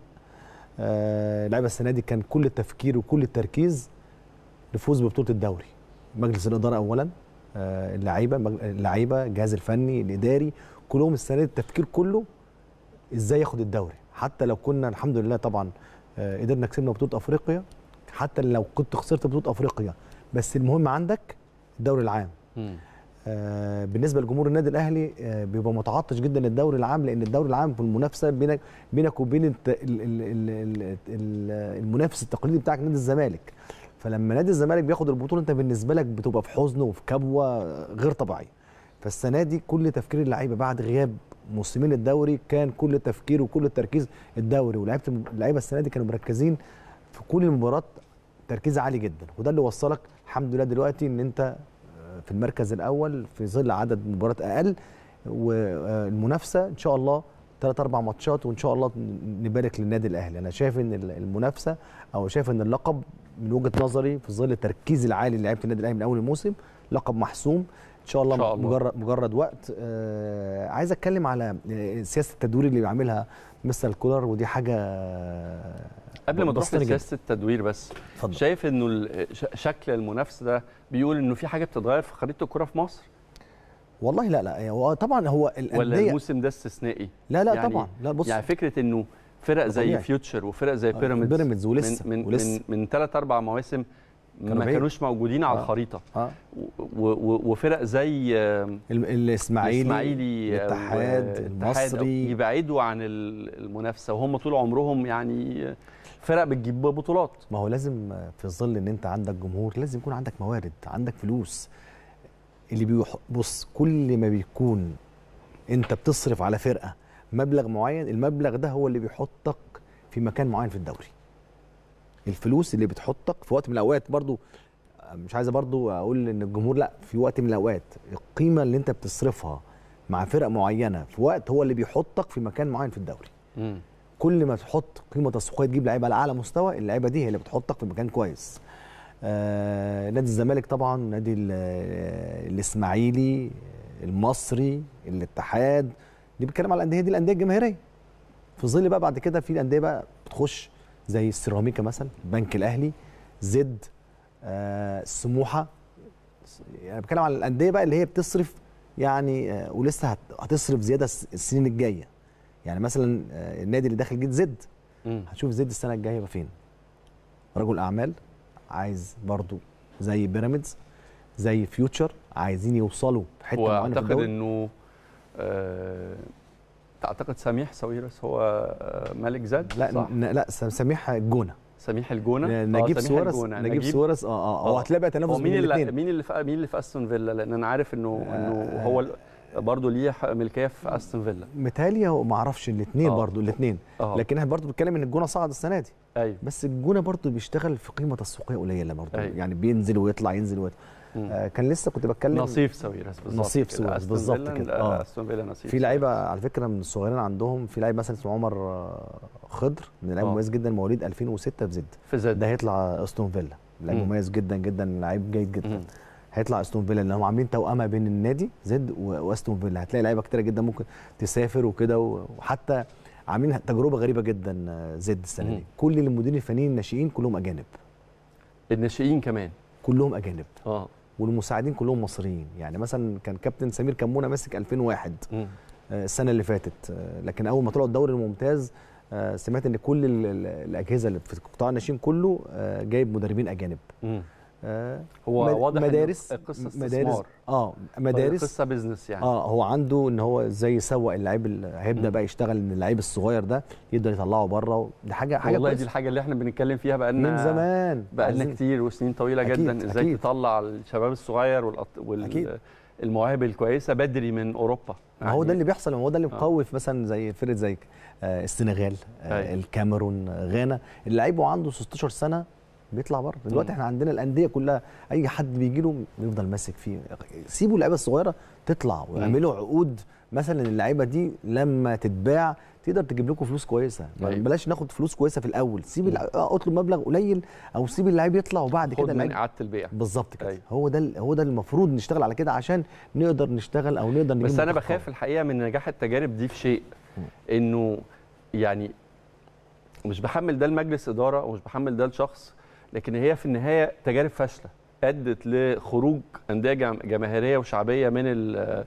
آه، لعيبه السنه دي كان كل التفكير وكل التركيز لفوز ببطوله الدوري مجلس الاداره اولا آه، اللعيبه اللعيبه الجهاز الفني الاداري كلهم السنه دي التفكير كله ازاي ياخد الدوري حتى لو كنا الحمد لله طبعا قدرنا كسبنا بطوله افريقيا حتى لو كنت خسرت بطوله افريقيا بس المهم عندك الدوري العام آه بالنسبه لجمهور النادي الاهلي آه بيبقى متعطش جدا للدوري العام لان الدوري العام في المنافسه بينك بينك وبين المنافس التقليدي بتاعك نادي الزمالك فلما نادي الزمالك بياخد البطوله انت بالنسبه لك بتبقى في حزن وفي كبوه غير طبيعيه فالسنه دي كل تفكير اللعيبه بعد غياب موسمين الدوري كان كل تفكير وكل التركيز الدوري ولعيبه اللعيبه السنه دي كانوا مركزين في كل المباراه تركيز عالي جدا وده اللي وصلك الحمد لله دلوقتي ان انت آه، في المركز الاول في ظل عدد مباريات اقل والمنافسه ان شاء الله ثلاث اربع ماتشات وان شاء الله نبارك للنادي الاهلي انا شايف ان المنافسه او شايف ان اللقب من وجهه نظري في ظل التركيز العالي لعيبه النادي الاهلي من اول الموسم لقب محسوم ان شاء الله, إن شاء الله. مجرد مجرد وقت آه عايز اتكلم على آه، سياسه التدوير اللي بيعملها مستر كولر ودي حاجه قبل ما تروح لسياسه التدوير بس فضل. شايف انه شكل المنافسه ده بيقول انه في حاجه بتتغير في خريطه الكوره في مصر والله لا لا هو طبعا هو الانديه ولا الموسم ده استثنائي لا لا يعني طبعا لا بص يعني فكره انه فرق زي فيوتشر وفرق زي بيراميدز آه، بيراميدز ولسه من من من ثلاث اربع مواسم كانوا ما كانوش موجودين على آه. الخريطه آه. وفرق زي الاسماعيلي الاسماعيلي الاتحاد المصري يبعدوا عن المنافسه وهم طول عمرهم يعني فرق بتجيب بطولات ما هو لازم في ظل ان انت عندك جمهور لازم يكون عندك موارد عندك فلوس اللي بيح... بص كل ما بيكون انت بتصرف على فرقه مبلغ معين المبلغ ده هو اللي بيحطك في مكان معين في الدوري الفلوس اللي بتحطك في وقت من الاوقات برضو مش عايزه برضو اقول ان الجمهور لا في وقت من الاوقات القيمه اللي انت بتصرفها مع فرق معينه في وقت هو اللي بيحطك في مكان معين في الدوري كل ما تحط قيمه تسويقيه تجيب لعيبه على اعلى مستوى اللعيبه دي هي اللي بتحطك في مكان كويس آه نادي الزمالك طبعا نادي الاسماعيلي المصري الاتحاد دي بتكلم على الانديه دي الانديه الجماهيريه في ظل بقى بعد كده في الانديه بقى بتخش زي السيراميكا مثلا البنك الاهلي زد آه سموحه يعني بتكلم على الانديه بقى اللي هي بتصرف يعني آه ولسه هتصرف زياده السنين الجايه يعني مثلا آه النادي اللي داخل جيت زد هتشوف زد السنه الجايه يبقى فين رجل اعمال عايز برضو زي بيراميدز زي فيوتشر عايزين يوصلوا في حته معينه واعتقد انه آه تعتقد سميح سويرس هو آه، ملك زد لا صح؟ لا سميح الجونه آه، سميح الجونه نجيب سويرس نجيب سويرس اه اه هو آه. هتلاقي بقى تنافس مين اللي مين اللي في مين اللي في استون فيلا لان انا عارف انه انه هو برضه ليه ملكيه في استون فيلا متهيألي ما اعرفش الاثنين برضه الاثنين لكن احنا برضه بنتكلم ان الجونه صعد السنه دي ايوه بس الجونه برضه بيشتغل في قيمه تسويقيه قليله برضه أيوة. يعني بينزل ويطلع ينزل ويطلع آه، كان لسه كنت بتكلم نصيف سويرس بالظبط نصيف سويرس بالظبط كده اه, آه. في لعيبه على فكره من الصغيرين عندهم في لعيب مثلا اسمه عمر آه، خضر من لعيب مميز جدا مواليد 2006 في زد في زد ده هيطلع استون فيلا لعيب مميز جدا جدا لعيب جيد جدا مم. هيطلع استون فيلا لان هم عاملين توأمه بين النادي زد واستون فيلا هتلاقي لعيبه كتيره جدا ممكن تسافر وكده وحتى عاملين تجربه غريبه جدا زد السنه دي كل المديرين الفنيين الناشئين كلهم اجانب الناشئين كمان كلهم اجانب اه والمساعدين كلهم مصريين يعني مثلا كان كابتن سمير كمونه ماسك 2001 آه السنه اللي فاتت آه، لكن اول ما طلعوا الدوري الممتاز آه، سمعت ان كل الاجهزه اللي في قطاع الناشئين كله آه، جايب مدربين اجانب م. آه. هو واضح مدارس القصه استثمار اه مدارس قصه بزنس يعني اه هو عنده ان هو ازاي يسوق اللعيب هيبدا بقى يشتغل ان اللعيب الصغير ده يقدر يطلعه بره ده حاجه حاجه والله دي الحاجه اللي احنا بنتكلم فيها بقى لنا من زمان بقى لنا كتير وسنين طويله أكيد جدا ازاي أكيد تطلع الشباب الصغير والأط... وال أكيد. المواهب الكويسه بدري من اوروبا يعني هو ده اللي بيحصل هو ده آه. اللي مخوف مثلا زي فرقه زي آه، السنغال أيوه. الكاميرون غانا اللعيب وعنده 16 سنه بيطلع بره دلوقتي احنا عندنا الانديه كلها اي حد بيجي له يفضل ماسك فيه سيبوا اللعيبه الصغيره تطلع واعملوا عقود مثلا اللعيبه دي لما تتباع تقدر تجيب لكم فلوس كويسه أيوة. بلاش ناخد فلوس كويسه في الاول سيب اطلب مبلغ قليل او سيب اللعيب يطلع وبعد كده من اعاده البيع بالظبط كده أيوة. هو ده هو ده المفروض نشتغل على كده عشان نقدر نشتغل او نقدر نجيب بس انا بخاف خارج. الحقيقه من نجاح التجارب دي في شيء انه يعني مش بحمل ده لمجلس اداره ومش بحمل ده لشخص لكن هي في النهايه تجارب فاشله ادت لخروج انديه جماهيريه وشعبيه من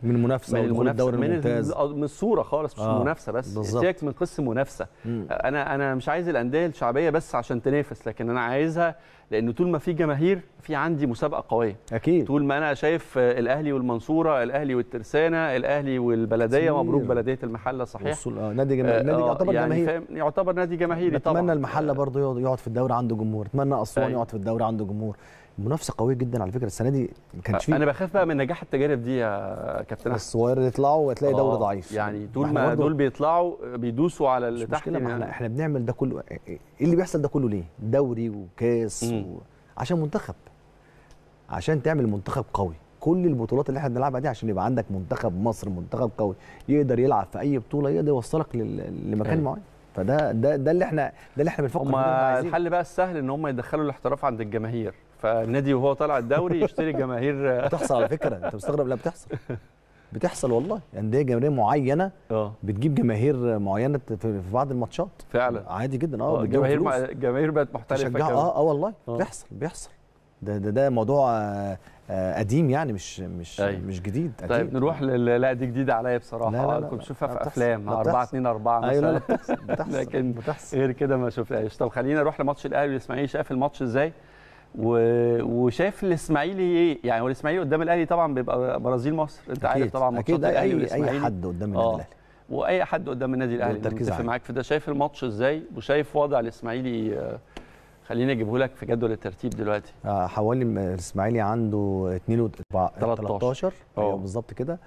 من المنافسه من المنافسه من, الممتاز. آه، من الصوره خالص مش آه. المنافسه بس احتياج من قصه منافسه مم. آه، انا انا مش عايز الانديه الشعبيه بس عشان تنافس لكن انا عايزها لان طول ما في جماهير في عندي مسابقه قويه اكيد طول ما انا شايف آه، الاهلي والمنصوره الاهلي والترسانه الاهلي والبلديه مبروك بلديه المحله صحيح وصول اه نادي جماهيري آه نادي يعتبر يعني جماهيري يعتبر نادي جماهيري طبعا اتمنى المحله برضه يقعد في الدوري عنده جمهور اتمنى اسوان أيوه. يقعد في الدوري عنده جمهور منافسه قويه جدا على فكره السنه دي ما كانش فيه انا بخاف بقى من نجاح التجارب دي يا كابتن الصغير يطلعوا وتلاقي دوري آه، ضعيف يعني, يعني طول ما دول بيطلعوا بيدوسوا على اللي تحت مشكله يعني. احنا بنعمل ده كله ايه اللي بيحصل ده كله ليه دوري وكاس و... عشان منتخب عشان تعمل منتخب قوي كل البطولات اللي احنا بنلعبها دي عشان يبقى عندك منتخب مصر منتخب قوي يقدر يلعب في اي بطوله يقدر يوصلك لمكان أيوه. معين فده ده ده اللي احنا ده اللي احنا بنفكر فيه الحل بقى السهل ان هم يدخلوا الاحتراف عند الجماهير فالنادي وهو طالع الدوري يشتري جماهير بتحصل على فكره انت مستغرب لا بتحصل بتحصل والله انديه جماهيريه معينه اه بتجيب جماهير معينه في بعض الماتشات فعلا عادي جدا اه الجماهير جماهير الجماهير بقت محترفه اه اه والله أوه. بيحصل بيحصل ده ده, ده موضوع آه آه قديم يعني مش مش أي. مش جديد أكيد. طيب نروح لا دي جديده عليا بصراحه لا لا لا كنت بشوفها في افلام 4 2 4 مثلا ايوه لا بتحصل بتحصل لكن بتحصل. غير كده ما شفتهاش طب خلينا نروح لماتش الاهلي والاسماعيلي شاف الماتش ازاي وشايف الاسماعيلي ايه يعني هو الاسماعيلي قدام الاهلي طبعا بيبقى برازيل مصر انت أكيد. عارف طبعا ماتشات الاهلي والاسماعيلي اي حد قدام آه. النادي الاهلي واي حد قدام النادي الاهلي متفق معاك في ده شايف الماتش ازاي وشايف وضع الاسماعيلي آه، خليني اجيبه لك في جدول الترتيب دلوقتي آه حوالي الاسماعيلي عنده 2 و 13 ايوه بالظبط كده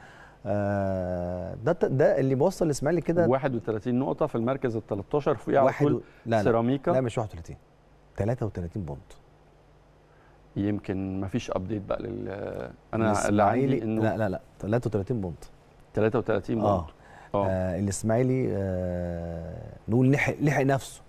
آه، ده ده اللي بيوصل الاسماعيلي كده 31 نقطه في المركز ال 13 فوقيه على طول سيراميكا لا مش 31 33 بونت يمكن ما فيش ابديت بقى لل انا اللي عندي انه لا لا لا 33 بونت 33 آه. بونت اه, آه. آه الاسماعيلي آه نقول لحق لحق نفسه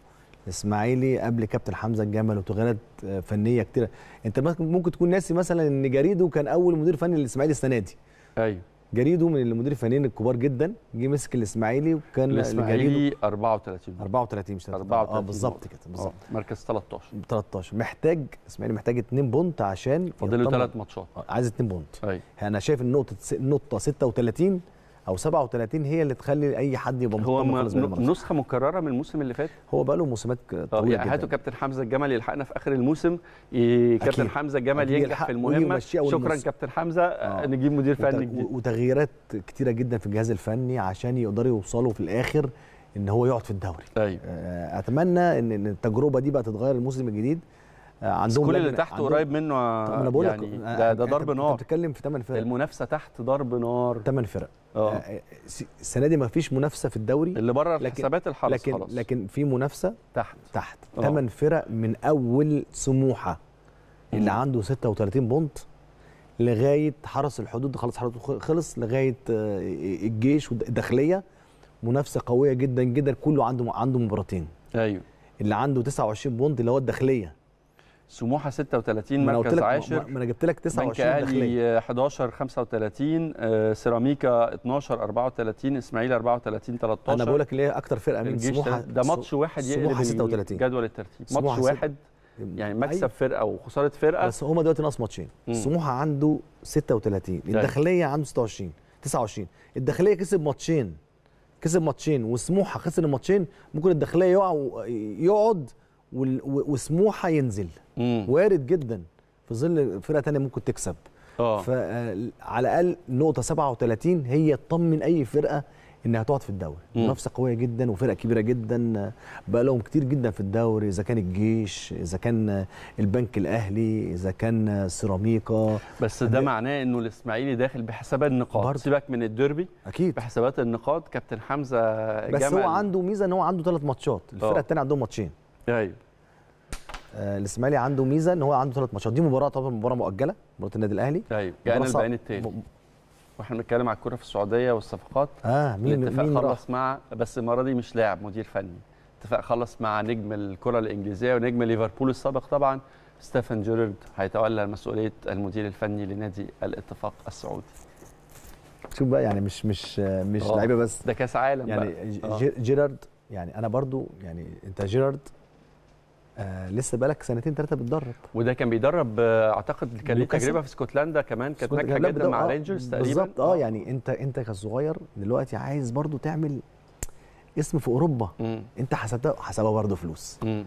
الاسماعيلي قبل كابتن حمزه الجمل وتغيرات آه، فنيه كتيره انت ممكن تكون ناسي مثلا ان جريدو كان اول مدير فني للاسماعيلي السنه دي ايوه جريده من المدير الفنيين الكبار جدا جه مسك الاسماعيلي وكان الاسماعيلي 34 34 مش 34 اه بالظبط كده بالظبط آه، مركز 13 13 محتاج اسماعيلي محتاج 2 بونت عشان فاضل له 3 ماتشات عايز 2 بونت ايوه انا شايف النقطه نقطه 36 او 37 هي اللي تخلي اي حد يبقى هو نسخه مكرره من الموسم اللي فات هو بقى له موسمات آه، طويله يعني هاتوا كابتن حمزه الجمل يلحقنا في اخر الموسم كابتن حمزه الجمل ينجح في المهمه شكرا كابتن حمزه آه. آه. نجيب مدير فني جديد وتغييرات كتيره جدا في الجهاز الفني عشان يقدروا يوصلوا في الاخر ان هو يقعد في الدوري أيوة. اتمنى ان التجربه دي بقى تتغير الموسم الجديد آه، عندهم كل اللي تحت قريب منه انا بقول يعني آه، ده, آه، ده ضرب نار انت بتتكلم في ثمان فرق المنافسه تحت ضرب نار ثمان فرق اه السنه دي ما فيش منافسه في الدوري اللي بره حسابات الحرس لكن خلاص لكن في منافسه تحت تحت ثمان فرق من اول سموحه اللي عنده 36 بونت لغايه حرس الحدود خلاص حرس خلص لغايه الجيش والداخليه منافسه قويه جدا جدا كله عنده عنده مباراتين ايوه اللي عنده 29 بونت اللي هو الداخليه سموحه 36 مركز عاشر ما انا جبت لك 29 داخليه 11 35 آه، سيراميكا 12 34 اسماعيل 34 13 انا بقول لك اللي هي اكتر فرقه من سموحه ده ماتش واحد يقلب 36 جدول الترتيب ماتش واحد يعني مكسب أيوة. فرقه وخساره فرقه بس هما دلوقتي ناقص ماتشين سموحه عنده 36 طيب. الداخليه عنده 26 29 الداخليه كسب ماتشين كسب ماتشين وسموحه خسر الماتشين ممكن الداخليه يقع ويقعد وسموحه ينزل مم. وارد جدا في ظل فرقه ثانيه ممكن تكسب اه فعلى آه، الاقل نقطه 37 هي تطمن اي فرقه انها تقعد في الدوري منافسه قويه جدا وفرقه كبيره جدا بقى لهم كتير جدا في الدوري اذا كان الجيش اذا كان البنك الاهلي اذا كان سيراميكا بس ده يعني معناه انه الاسماعيلي داخل بحسابات النقاط برضه. سيبك من الديربي اكيد بحسابات النقاط كابتن حمزه بس جمال. هو عنده ميزه ان هو عنده ثلاث ماتشات آه. الفرقه الثانيه عندهم ماتشين ايوه آه، الاسماعيلي عنده ميزه ان هو عنده ثلاث ماتشات دي مباراه طبعا مباراه مؤجله مباراه النادي الاهلي طيب، يعني ايوه جاءنا البيان التالي واحنا بنتكلم على الكوره في السعوديه والصفقات اه مين الاتفاق مين خلص مع بس المره دي مش لاعب مدير فني اتفاق خلص مع نجم الكره الانجليزيه ونجم ليفربول السابق طبعا ستيفن جيرارد هيتولى مسؤوليه المدير الفني لنادي الاتفاق السعودي شوف بقى يعني مش مش مش آه. لعيبه بس ده كاس عالم يعني بقى. آه. جيرارد يعني انا برضو يعني انت جيرارد آه لسه بقالك سنتين ثلاثه بتدرب وده كان بيدرب آه اعتقد كان له تجربه في اسكتلندا كمان كانت ناجحه جدا مع آه رينجرز تقريبا بالظبط آه،, اه يعني انت انت كصغير دلوقتي عايز برضو تعمل اسم في اوروبا مم. انت حسبتها حسبها برضو فلوس مم.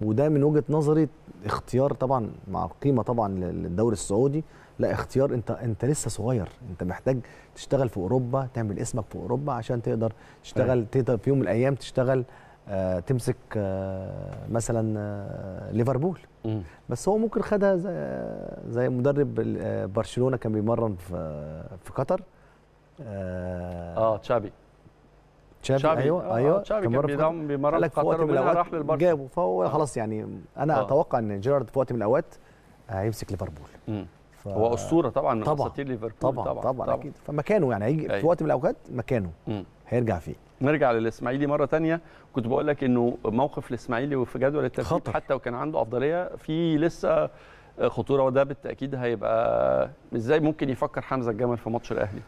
وده من وجهه نظري اختيار طبعا مع قيمه طبعا للدوري السعودي لا اختيار انت انت لسه صغير انت محتاج تشتغل في اوروبا تعمل اسمك في اوروبا عشان تقدر تشتغل أيوة. تقدر في يوم من الايام تشتغل آه، تمسك آه، مثلا آه، ليفربول بس هو ممكن خدها زي, زي مدرب برشلونه كان بيمرن في في قطر اه تشابي تشابي ايوه آه ايوه تشابي كان بيدعم بيمرن في قطر ومنها راح للبرشا جابه فهو خلاص يعني انا آه. اتوقع ان جيرارد في وقت من الاوقات هيمسك ليفربول ف... هو اسطوره طبعا من اساطير ليفربول طبعا طبعا, طبعا, طبعا اكيد فمكانه يعني هيجي في وقت من الاوقات مكانه مم. هيرجع فيه نرجع للاسماعيلي مره تانية كنت بقول لك انه موقف الاسماعيلي وفي جدول الترتيب حتى وكان عنده افضليه في لسه خطوره وده بالتاكيد هيبقى ازاي ممكن يفكر حمزه الجمل في ماتش الاهلي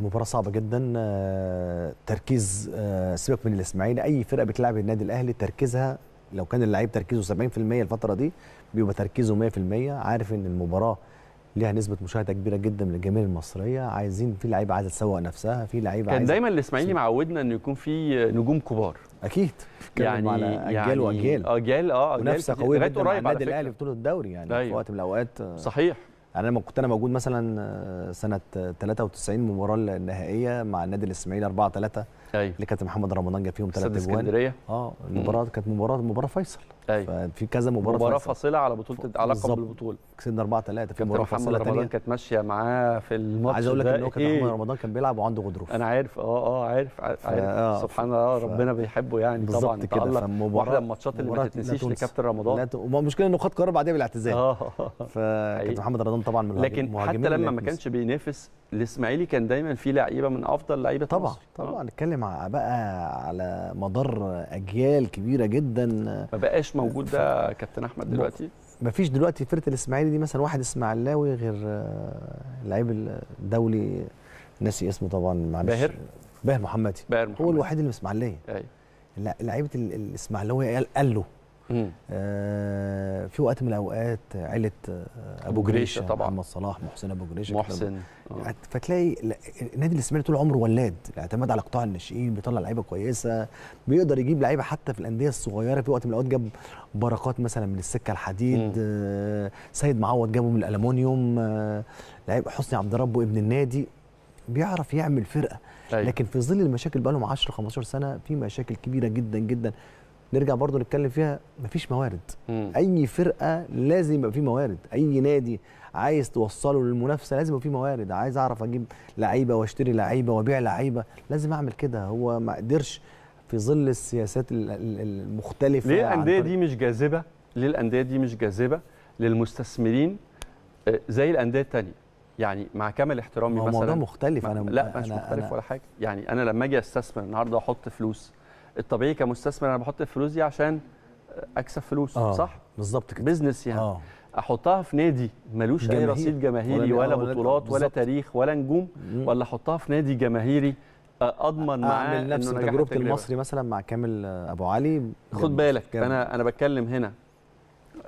مباراه صعبه جدا آه، تركيز آه، سيبك من الاسماعيلي اي فرقه بتلعب النادي الاهلي تركيزها لو كان اللعيب تركيزه 70% الفتره دي بيبقى تركيزه 100% عارف ان المباراه ليها نسبه مشاهده كبيره جدا من الجماهير المصريه عايزين في لعيبه عايزه تسوق نفسها في لعيبه كان دايما الاسماعيلي معودنا انه يكون في نجوم كبار اكيد يعني على اجيال يعني واجيال اجيال اه اجيال منافسه قويه جدا قريب على النادي الاهلي في بطوله الدوري يعني أيوه. في وقت من الاوقات صحيح يعني انا لما كنت انا موجود مثلا آه، سنه 93 مباراه النهائيه مع النادي الاسماعيلي 4 3 أيوة. اللي كابتن محمد رمضان جاب فيهم ثلاث اجوان اسكندريه اه المباراه كانت مباراه مباراه فيصل أيوة. ففي كذا مباراه مباراه فاصله على بطوله ف... علاقه بالبطوله كسبنا 4 3 في مباراه فاصله ثانيه رمضان كانت ماشيه معاه في الماتش عايز اقول لك ان هو كابتن إيه؟ محمد رمضان كان بيلعب وعنده غضروف انا عارف اه اه عارف عارف آه. سبحان الله ربنا بيحبه يعني طبعا كده واحده من الماتشات اللي ما تتنسيش لكابتن رمضان المشكله انه خد قرار بعديها بالاعتزال اه فكابتن محمد رمضان طبعا من لكن حتى لما ما كانش بينافس الاسماعيلي كان دايما فيه لعيبه من افضل لعيبه طبعا مصر. آه. طبعا نتكلم بقى على مدار اجيال كبيره جدا ما بقاش موجود ده كابتن احمد دلوقتي ما فيش دلوقتي فرقه الاسماعيلي دي مثلا واحد اسماعيلاوي غير اللعيب آه، الدولي ناسي اسمه طبعا معلش باهر باهر محمدي باهر محمدي هو الوحيد اللي من الاسماعيليه ايوه لعيبه الاسماعيلاوي قال له آه، في وقت من الاوقات عيله آه، ابو جريشه طبعا محمد صلاح محسن ابو جريشه محسن آه. فتلاقي النادي الاسماعيلي طول عمره ولاد الاعتماد على قطاع الناشئين بيطلع لعيبه كويسه بيقدر يجيب لعيبه حتى في الانديه الصغيره في وقت من الاوقات جاب بركات مثلا من السكه الحديد آه سيد معوض جابه من الالومنيوم آه لعيب حسني عبد ربه ابن النادي بيعرف يعمل فرقه أيوه. لكن في ظل المشاكل بقى لهم 10 15 سنه في مشاكل كبيره جدا جدا نرجع برضو نتكلم فيها مفيش موارد مم. اي فرقه لازم يبقى فيه موارد اي نادي عايز توصله للمنافسه لازم يبقى فيه موارد عايز اعرف اجيب لعيبه واشتري لعيبه وابيع لعيبه لازم اعمل كده هو ما قدرش في ظل السياسات المختلفه ليه الانديه دي مش جاذبه ليه الانديه دي مش جاذبه للمستثمرين آه، زي الانديه الثانيه يعني مع كامل احترامي مثلا موضوع مختلف انا لا مش أنا مختلف أنا ولا حاجه يعني انا لما اجي استثمر النهارده احط فلوس الطبيعي كمستثمر انا بحط الفلوس دي عشان اكسب فلوس آه صح بالظبط كده بزنس يعني آه. احطها في نادي ملوش اي رصيد جماهيري ولا, ولا بطولات ولا تاريخ ولا نجوم مم. ولا احطها في نادي جماهيري اضمن معاه اعمل نفس تجربه المصري مثلا مع كامل ابو علي خد بالك انا انا بتكلم هنا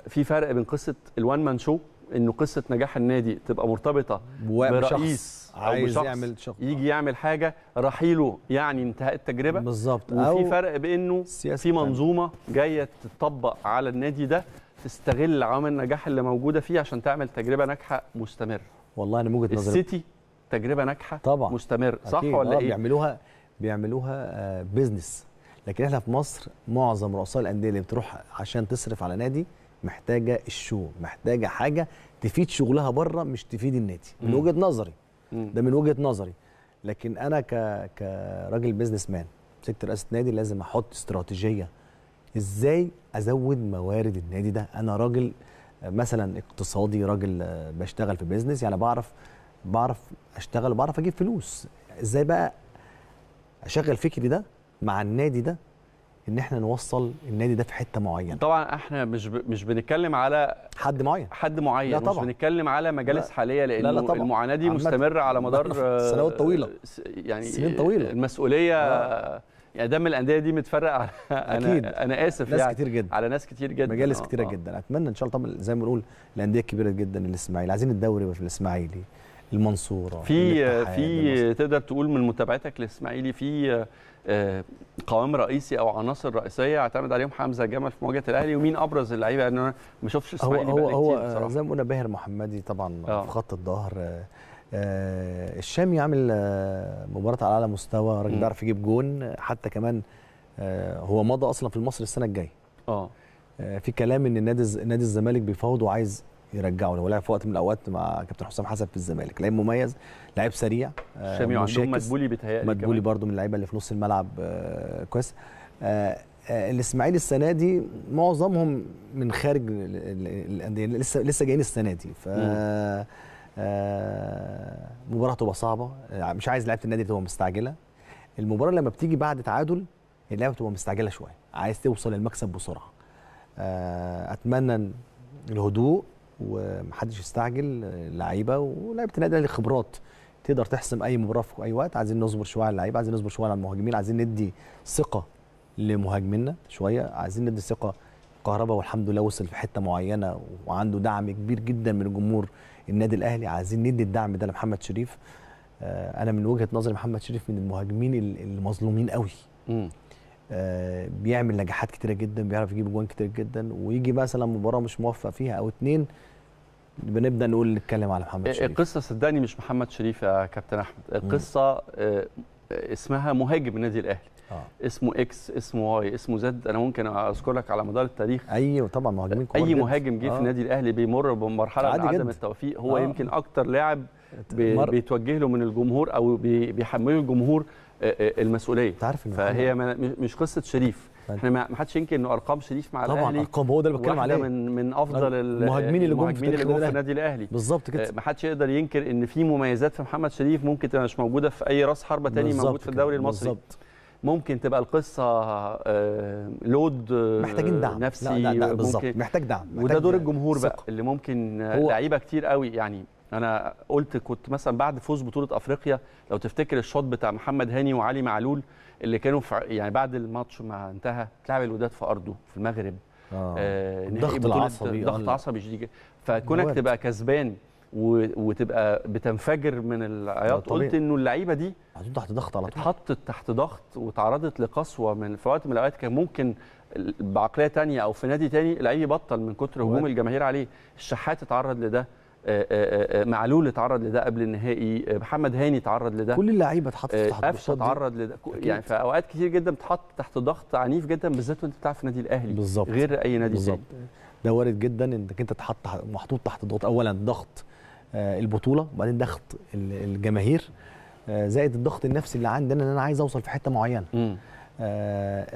في فرق بين قصه الوان مان شو انه قصه نجاح النادي تبقى مرتبطه برئيس عايز بشخص يعمل شخص يجي يعمل حاجه رحيله يعني انتهاء التجربه بالظبط وفي فرق بانه في منظومه جايه تطبق على النادي ده تستغل عوامل النجاح اللي موجوده فيه عشان تعمل تجربه ناجحه مستمره والله انا وجهه نظري السيتي تجربه ناجحه طبعا مستمر صح أكيد. ولا آه، ايه بيعملوها بيعملوها بيزنس آه، لكن احنا في مصر معظم رؤساء الانديه اللي بتروح عشان تصرف على نادي محتاجه الشو محتاجه حاجه تفيد شغلها بره مش تفيد النادي من وجهه نظري ده من وجهه نظري لكن انا ك كراجل بيزنس مان مسكت رئاسه نادي لازم احط استراتيجيه ازاي ازود موارد النادي ده انا راجل مثلا اقتصادي راجل بشتغل في بيزنس يعني بعرف بعرف اشتغل وبعرف اجيب فلوس ازاي بقى اشغل فكري ده مع النادي ده ان احنا نوصل النادي ده في حته معينه طبعا احنا مش ب... مش بنتكلم على حد معين حد معين لا طبعا. مش بنتكلم على مجالس لا. حاليه لان لا لا طبعا. المعاناه دي مستمره على مدار سنوات طويله آه، يعني سنين طويله المسؤوليه لا. يعني دم الانديه دي متفرق على أكيد. انا انا اسف ناس يعني كتير جدا على ناس كتير جدا مجالس آه، كتيره آه. جدا اتمنى ان شاء الله طبعا زي ما بنقول الانديه الكبيره جدا الاسماعيلي عايزين الدوري في الاسماعيلي المنصوره في في تقدر تقول من متابعتك للاسماعيلي في آه، قوام رئيسي او عناصر رئيسيه اعتمد عليهم حمزه جمل في مواجهه الاهلي ومين ابرز اللعيبه يعني انا ما شفتش اسماء هو هو, هو زي ما قلنا باهر محمدي طبعا آه. في خط الظهر آه, آه، الشامي عامل آه، مباراه على اعلى مستوى راجل بيعرف يجيب جون حتى كمان آه هو مضى اصلا في المصري السنه الجايه اه في كلام ان النادي النادي الزمالك بيفاوضه عايز يرجعوا هو لعب في وقت من الاوقات مع كابتن حسام حسن في الزمالك لعيب مميز لعيب سريع آه، شامي عندهم مدبولي بيتهيألي مدبولي برضه من اللعيبه اللي في نص الملعب آه، كويس آه، الاسماعيلي السنه دي معظمهم من خارج الانديه لسه لسه جايين السنه دي ف مباراه تبقى صعبه مش عايز لعيبه النادي تبقى مستعجله المباراه لما بتيجي بعد تعادل اللعبه بتبقى مستعجله شويه عايز توصل للمكسب بسرعه اتمنى الهدوء ومحدش يستعجل لعيبه ولعيبه النادي الاهلي خبرات تقدر تحسم اي مباراه في اي وقت عايزين نصبر شويه على اللعيبه عايزين نصبر شويه على المهاجمين عايزين ندي ثقه لمهاجمينا شويه عايزين ندي ثقه كهربا والحمد لله وصل في حته معينه وعنده دعم كبير جدا من جمهور النادي الاهلي عايزين ندي الدعم ده لمحمد شريف آه، انا من وجهه نظري محمد شريف من المهاجمين المظلومين قوي آه، بيعمل نجاحات كتيره جدا بيعرف يجيب جوان كتير جدا ويجي مثلا مباراه مش موفق فيها او اتنين بنبدا نقول نتكلم على محمد آه، شريف القصه صدقني مش محمد شريف يا كابتن احمد القصه آه، اسمها مهاجم النادي الاهلي آه. اسمه اكس اسمه واي اسمه زد انا ممكن اذكر لك على مدار التاريخ ايوه طبعا مهاجمين اي مهاجم جه آه. في النادي الاهلي بيمر بمرحله من عدم جد. التوفيق هو آه. يمكن اكتر لاعب بيتوجه له من الجمهور او بيحمله الجمهور آه، آه، المسؤوليه تعرف فهي مش قصه شريف طيب. احنا ما حدش ينكر ان ارقام شريف مع طبعا الاهلي طبعا ارقام هو ده اللي بتكلم عليه من من افضل طيب، المهاجمين اللي جم في النادي الاهلي بالظبط كده آه، ما حدش يقدر ينكر ان في مميزات في محمد شريف ممكن تبقى مش موجوده في اي راس حربه تاني موجود في الدوري المصري بالظبط ممكن تبقى القصه لود محتاجين دعم نفسي لا لا, لا بالظبط محتاج دعم محتاج وده دور الجمهور بقى اللي ممكن لعيبه كتير قوي يعني انا قلت كنت مثلا بعد فوز بطوله افريقيا لو تفتكر الشوط بتاع محمد هاني وعلي معلول اللي كانوا في يعني بعد الماتش ما انتهى اتلعب الوداد في ارضه في المغرب آه. آه ضغط العصبي ضغط عصبي شديد فكونك تبقى كسبان وتبقى بتنفجر من العياط قلت انه اللعيبه دي تحت ضغط على طول اتحطت تحت ضغط وتعرضت لقسوه من في وقت من الاوقات كان ممكن بعقليه تانية او في نادي تاني لعيب يبطل من كتر هجوم الجماهير عليه الشحات اتعرض لده آه، آه، آه، معلول اتعرض لده قبل النهائي محمد هاني اتعرض لده كل اللعيبه اتحطت تحت قفشه اتعرض لده يعني في اوقات كتير جدا بتحط تحت ضغط عنيف جدا بالذات وانت بتلعب في النادي الاهلي بالظبط غير اي نادي بالظبط ده وارد جدا انك انت تحط محطوط تحت ضغط اولا ضغط البطوله وبعدين ضغط الجماهير زائد الضغط النفسي اللي عندنا ان انا عايز اوصل في حته معينه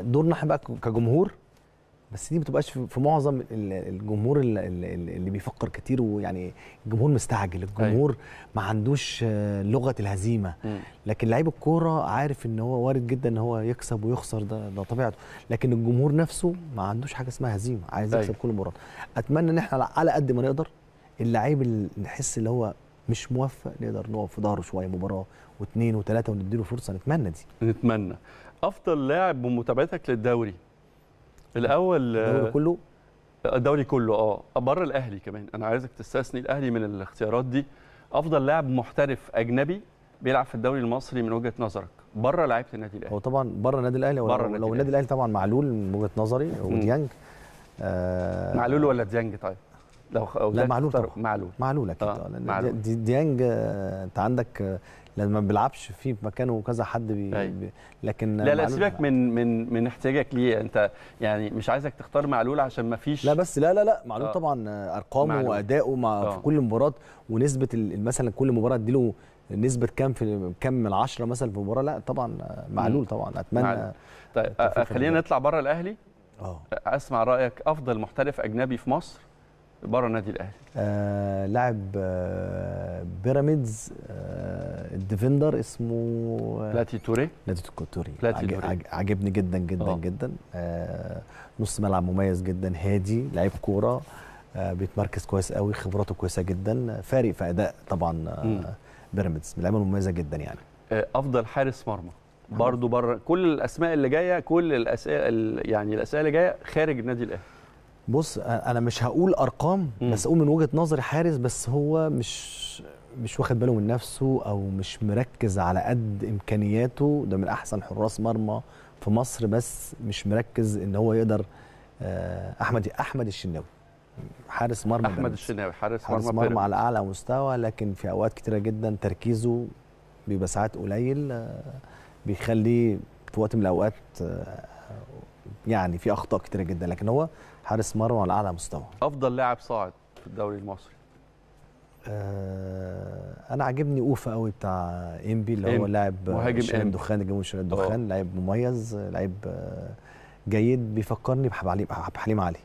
دورنا احنا بقى كجمهور بس دي ما بتبقاش في معظم الجمهور اللي بيفكر كتير ويعني الجمهور مستعجل الجمهور أيوة. ما عندوش آه، لغه الهزيمه لكن لعيب الكوره عارف ان هو وارد جدا ان هو يكسب ويخسر ده ده طبيعته لكن الجمهور نفسه ما عندوش حاجه اسمها هزيمه عايز يكسب أيوة. كل مباراه اتمنى ان احنا على قد ما نقدر اللعيب اللي نحس اللي هو مش موفق نقدر نقف في ظهره شويه مباراه واثنين وثلاثه ونديله فرصه نتمنى دي نتمنى افضل لاعب بمتابعتك للدوري الاول الدوري آه، كله الدوري كله اه بره الاهلي كمان انا عايزك تستثني الاهلي من الاختيارات دي افضل لاعب محترف اجنبي بيلعب في الدوري المصري من وجهه نظرك بره لعيبه النادي الاهلي هو طبعا بره النادي الاهلي بره لو, لو النادي الاهلي طبعا معلول من وجهه نظري وديانج آه معلول ولا ديانج طيب لو لا معلول طبعا معلول معلول اكيد آه. آه، معلول. ديانج آه، انت عندك لما ما بيلعبش في مكانه كذا حد بي أيوة. لكن لا لا سيبك من من من احتياجك ليه انت يعني مش عايزك تختار معلول عشان ما فيش لا بس لا لا لا معلول آه. طبعا ارقامه واداؤه مع آه. في كل مباراه ونسبه مثلا كل مباراه اديله نسبه كام في كام من 10 مثلا في مباراه لا طبعا معلول طبعا اتمنى معلول. طيب خلينا نطلع بره الاهلي اه اسمع رايك افضل محترف اجنبي في مصر بره النادي الاهلي آه لاعب آه بيراميدز آه الديفندر اسمه آه، بلاتي توري بلاتي توري عجب عجبني جدا جدا أوه. جدا آه نص ملعب مميز جدا هادي لعيب كوره آه بيتمركز كويس قوي خبراته كويسه جدا فارق في اداء طبعا آه بيراميدز من اللعيبه المميزه جدا يعني آه افضل حارس مرمى برضه بره كل الاسماء اللي جايه كل الاسئله يعني الاسئله اللي جايه خارج النادي الاهلي بص انا مش هقول ارقام بس اقول من وجهه نظر حارس بس هو مش مش واخد باله من نفسه او مش مركز على قد امكانياته ده من احسن حراس مرمى في مصر بس مش مركز ان هو يقدر آه، احمد احمد الشناوي حارس مرمى احمد الشناوي حارس, حارس مرمى, مرمى على اعلى مستوى لكن في اوقات كتيره جدا تركيزه بيبقى ساعات قليل آه، بيخليه في وقت من الاوقات آه، يعني في اخطاء كتيره جدا لكن هو حارس مرمى على اعلى مستوى افضل لاعب صاعد في الدوري المصري آه انا عاجبني اوفا قوي بتاع انبي اللي هو لاعب مهاجم دخان الجمهور شمال آه. الدخان لاعب مميز لاعب آه، جيد بيفكرني بحليم علي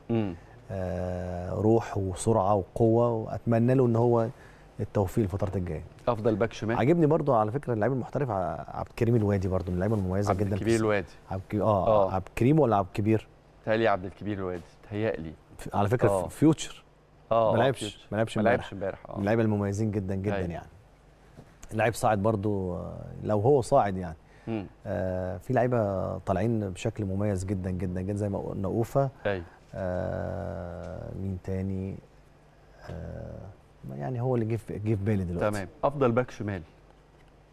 آه روح وسرعه وقوه واتمنى له ان هو التوفيق الفترات الجايه افضل باك شمال عاجبني برضو على فكره اللعيب المحترف عبد الكريم الوادي برضو من اللعيبه المميزه جدا عبد الكبير الوادي عبد آه،, اه عبد الكريم ولا عبد الكبير تهيألي عبد الكبير الوادي تهيألي على فكره أوه. فيوتشر اه, آه،, آه، ما لعبش ما لعبش امبارح آه. من اللعيبه المميزين جدا جدا هي. أيوه. يعني لعيب صاعد برضو لو هو صاعد يعني آه في لعيبه طالعين بشكل مميز جدا جدا جدا زي ما قلنا اوفا أيوه. آه مين تاني آه يعني هو اللي جه جه في بالي دلوقتي تمام افضل باك شمال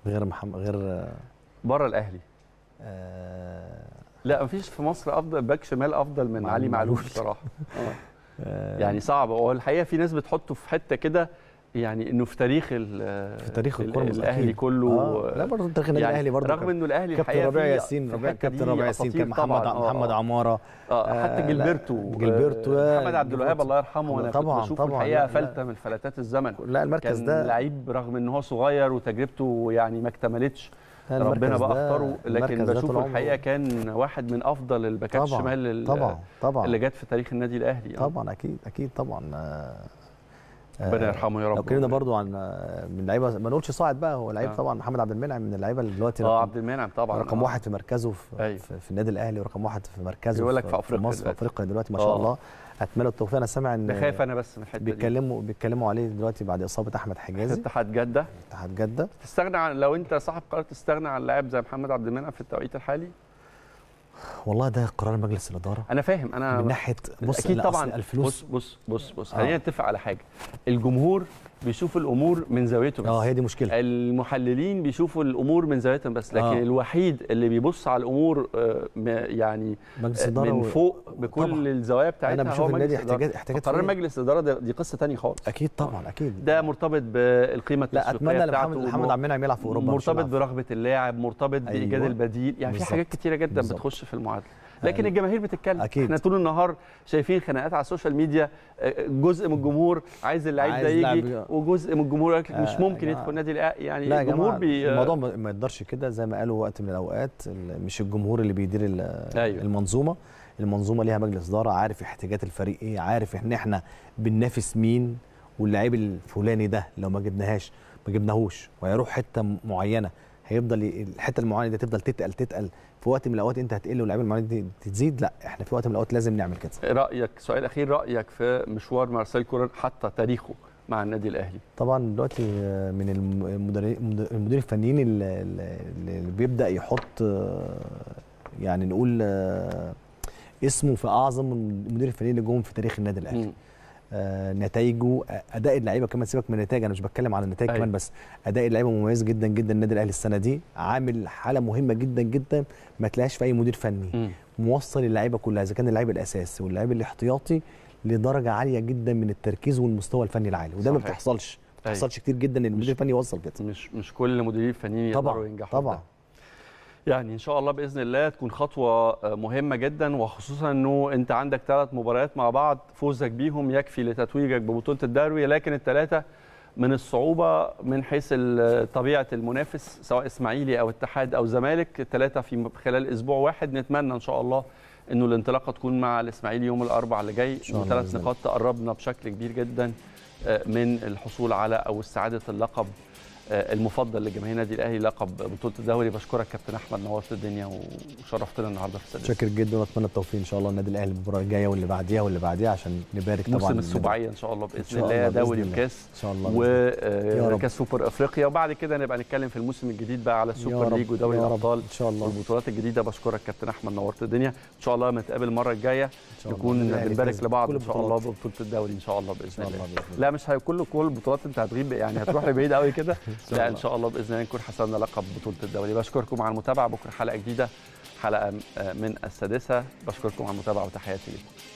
غير محمد غير بره الاهلي آه لا مفيش في مصر افضل باك شمال افضل من علي معلول بصراحه آه. يعني صعب هو الحقيقه في ناس بتحطه في حته كده يعني انه في تاريخ في تاريخ الكره الاهلي كله آه. لا برضه تاريخ النادي يعني الاهلي برضه رغم انه الاهلي كابتن ربيع ياسين ربيع كابتن ربيع ياسين كان محمد آه. محمد عماره آه. آه، حتى آه، جلبرتو آه. محمد عبد الوهاب الله يرحمه انا طبعا كنت طبعا الحقيقه فلته من فلتات الزمن لا المركز ده لعيب رغم ان هو صغير وتجربته يعني ما اكتملتش ربنا بقى اختاره لكن بشوفه الحقيقه كان واحد من افضل الباكات الشمال طبعا طبعا اللي جت في تاريخ النادي الاهلي آه. طبعا اكيد اكيد طبعا آه، آه، ربنا يرحمه يا رب لو اتكلمنا برضو عن من لعيبه ما نقولش صاعد بقى هو لعيب آه. طبعا محمد عبد المنعم من اللعيبه اللي دلوقتي اه عبد المنعم طبعا رقم آه. واحد في مركزه في, أيوه. في النادي الاهلي ورقم واحد في مركزه في, لك في افريقيا في مصر في افريقيا دلوقتي ما شاء آه. الله اتمنى التوفيق انا سامع ان خايف انا بس من الحته بيتكلموا بيتكلموا عليه دلوقتي بعد اصابه احمد حجازي اتحاد جده اتحاد جده تستغنى عن لو انت صاحب قرار تستغنى عن لاعب زي محمد عبد المنعم في التوقيت الحالي والله ده قرار مجلس الاداره انا فاهم انا من ناحيه بص اكيد طبعا الفلوس بص بص بص بص آه. خلينا آه. نتفق على حاجه الجمهور بيشوف الامور من زاويته آه، بس اه هي دي مشكله المحللين بيشوفوا الامور من زاويتهم بس لكن آه. الوحيد اللي بيبص على الامور آه، يعني مجلس آه، من فوق بكل طبعا. الزوايا بتاعتها انا بشوف النادي احتياجات احتياجات قرار مجلس الاداره دي قصه ثانيه خالص اكيد طبعا اكيد ده مرتبط بالقيمه التسويقيه بتاعته لا اتمنى محمد عبد المنعم يلعب في اوروبا مرتبط برغبه اللاعب مرتبط أيوة. بايجاد البديل يعني بالزبط. في حاجات كتيره جدا بالزبط. بتخش في المعادله لكن الجماهير بتتكلم أكيد. احنا طول النهار شايفين خناقات على السوشيال ميديا آه، جزء من الجمهور عايز اللعيب ده يجي وجزء من الجمهور يقول مش آه، ممكن يدخل نادي الاهلي يعني لا الجمهور بي الموضوع ما يقدرش كده زي ما قالوا وقت من الاوقات مش الجمهور اللي بيدير أيوه. المنظومه المنظومه ليها مجلس اداره عارف احتياجات الفريق ايه عارف ان احنا بننافس مين واللعيب الفلاني ده لو ما جبناهاش ما جبناهوش وهيروح حته معينه هيفضل الحته المعينه دي تفضل تتقل تتقل في وقت من الاوقات انت هتقل واللعيبه دي تزيد لا احنا في وقت من الاوقات لازم نعمل كده رايك سؤال اخير رايك في مشوار مارسيل كولر حتى تاريخه مع النادي الاهلي طبعا دلوقتي من المدير الفنيين اللي بيبدا يحط يعني نقول آه، اسمه في اعظم المدير الفنيين اللي جم في تاريخ النادي الاهلي آه، نتائجه آه، اداء اللعيبه كمان سيبك من النتائج انا مش بتكلم على النتائج أيه. كمان بس اداء اللعيبه مميز جدا جدا النادي الاهلي السنه دي عامل حاله مهمه جدا جدا ما تلاقيهاش في اي مدير فني م. موصل اللعيبه كلها اذا كان اللعيب الاساسي واللعيب الاحتياطي لدرجه عاليه جدا من التركيز والمستوى الفني العالي وده ما بتحصلش ما أيوه. بتحصلش أيه. كتير جدا ان المدير الفني يوصل كده مش مش كل المديرين الفنيين يقدروا ينجحوا طبعا يعني ان شاء الله باذن الله تكون خطوه آه، مهمه جدا وخصوصا انه انت عندك ثلاث مباريات مع بعض فوزك بيهم يكفي لتتويجك ببطوله الدوري لكن الثلاثه من الصعوبه من حيث طبيعه المنافس سواء اسماعيلي او اتحاد او زمالك الثلاثه في خلال اسبوع واحد نتمنى ان شاء الله انه الانطلاقه تكون مع الاسماعيلي يوم الاربعاء اللي جاي وثلاث نقاط تقربنا بشكل كبير جدا آه، من الحصول على او استعاده اللقب المفضل لجماهير نادي الاهلي لقب بطوله الدوري بشكرك كابتن احمد نورت الدنيا وشرفتنا النهارده في السادسه شاكر جدا واتمنى التوفيق ان شاء الله النادي الاهلي المباراه الجايه واللي بعديها واللي بعديها عشان نبارك طبعا موسم السبعيه ان شاء الله باذن الله, دوري وكاس ان شاء الله وكاس سوبر افريقيا وبعد كده نبقى نتكلم في الموسم الجديد بقى على السوبر ليج ودوري الابطال ان شاء الله والبطولات الجديده بشكرك كابتن احمد نورت الدنيا ان شاء الله لما نتقابل المره الجايه نكون بنبارك لبعض ان شاء الله ببطوله الدوري ان شاء الله باذن الله لا مش هيكون كل البطولات انت هتغيب يعني هتروح لبعيد قوي كده لا ان شاء الله باذن الله نكون حصلنا لقب بطوله الدوري بشكركم على المتابعه بكره حلقه جديده حلقه آه، من السادسه بشكركم على المتابعه وتحياتي لكم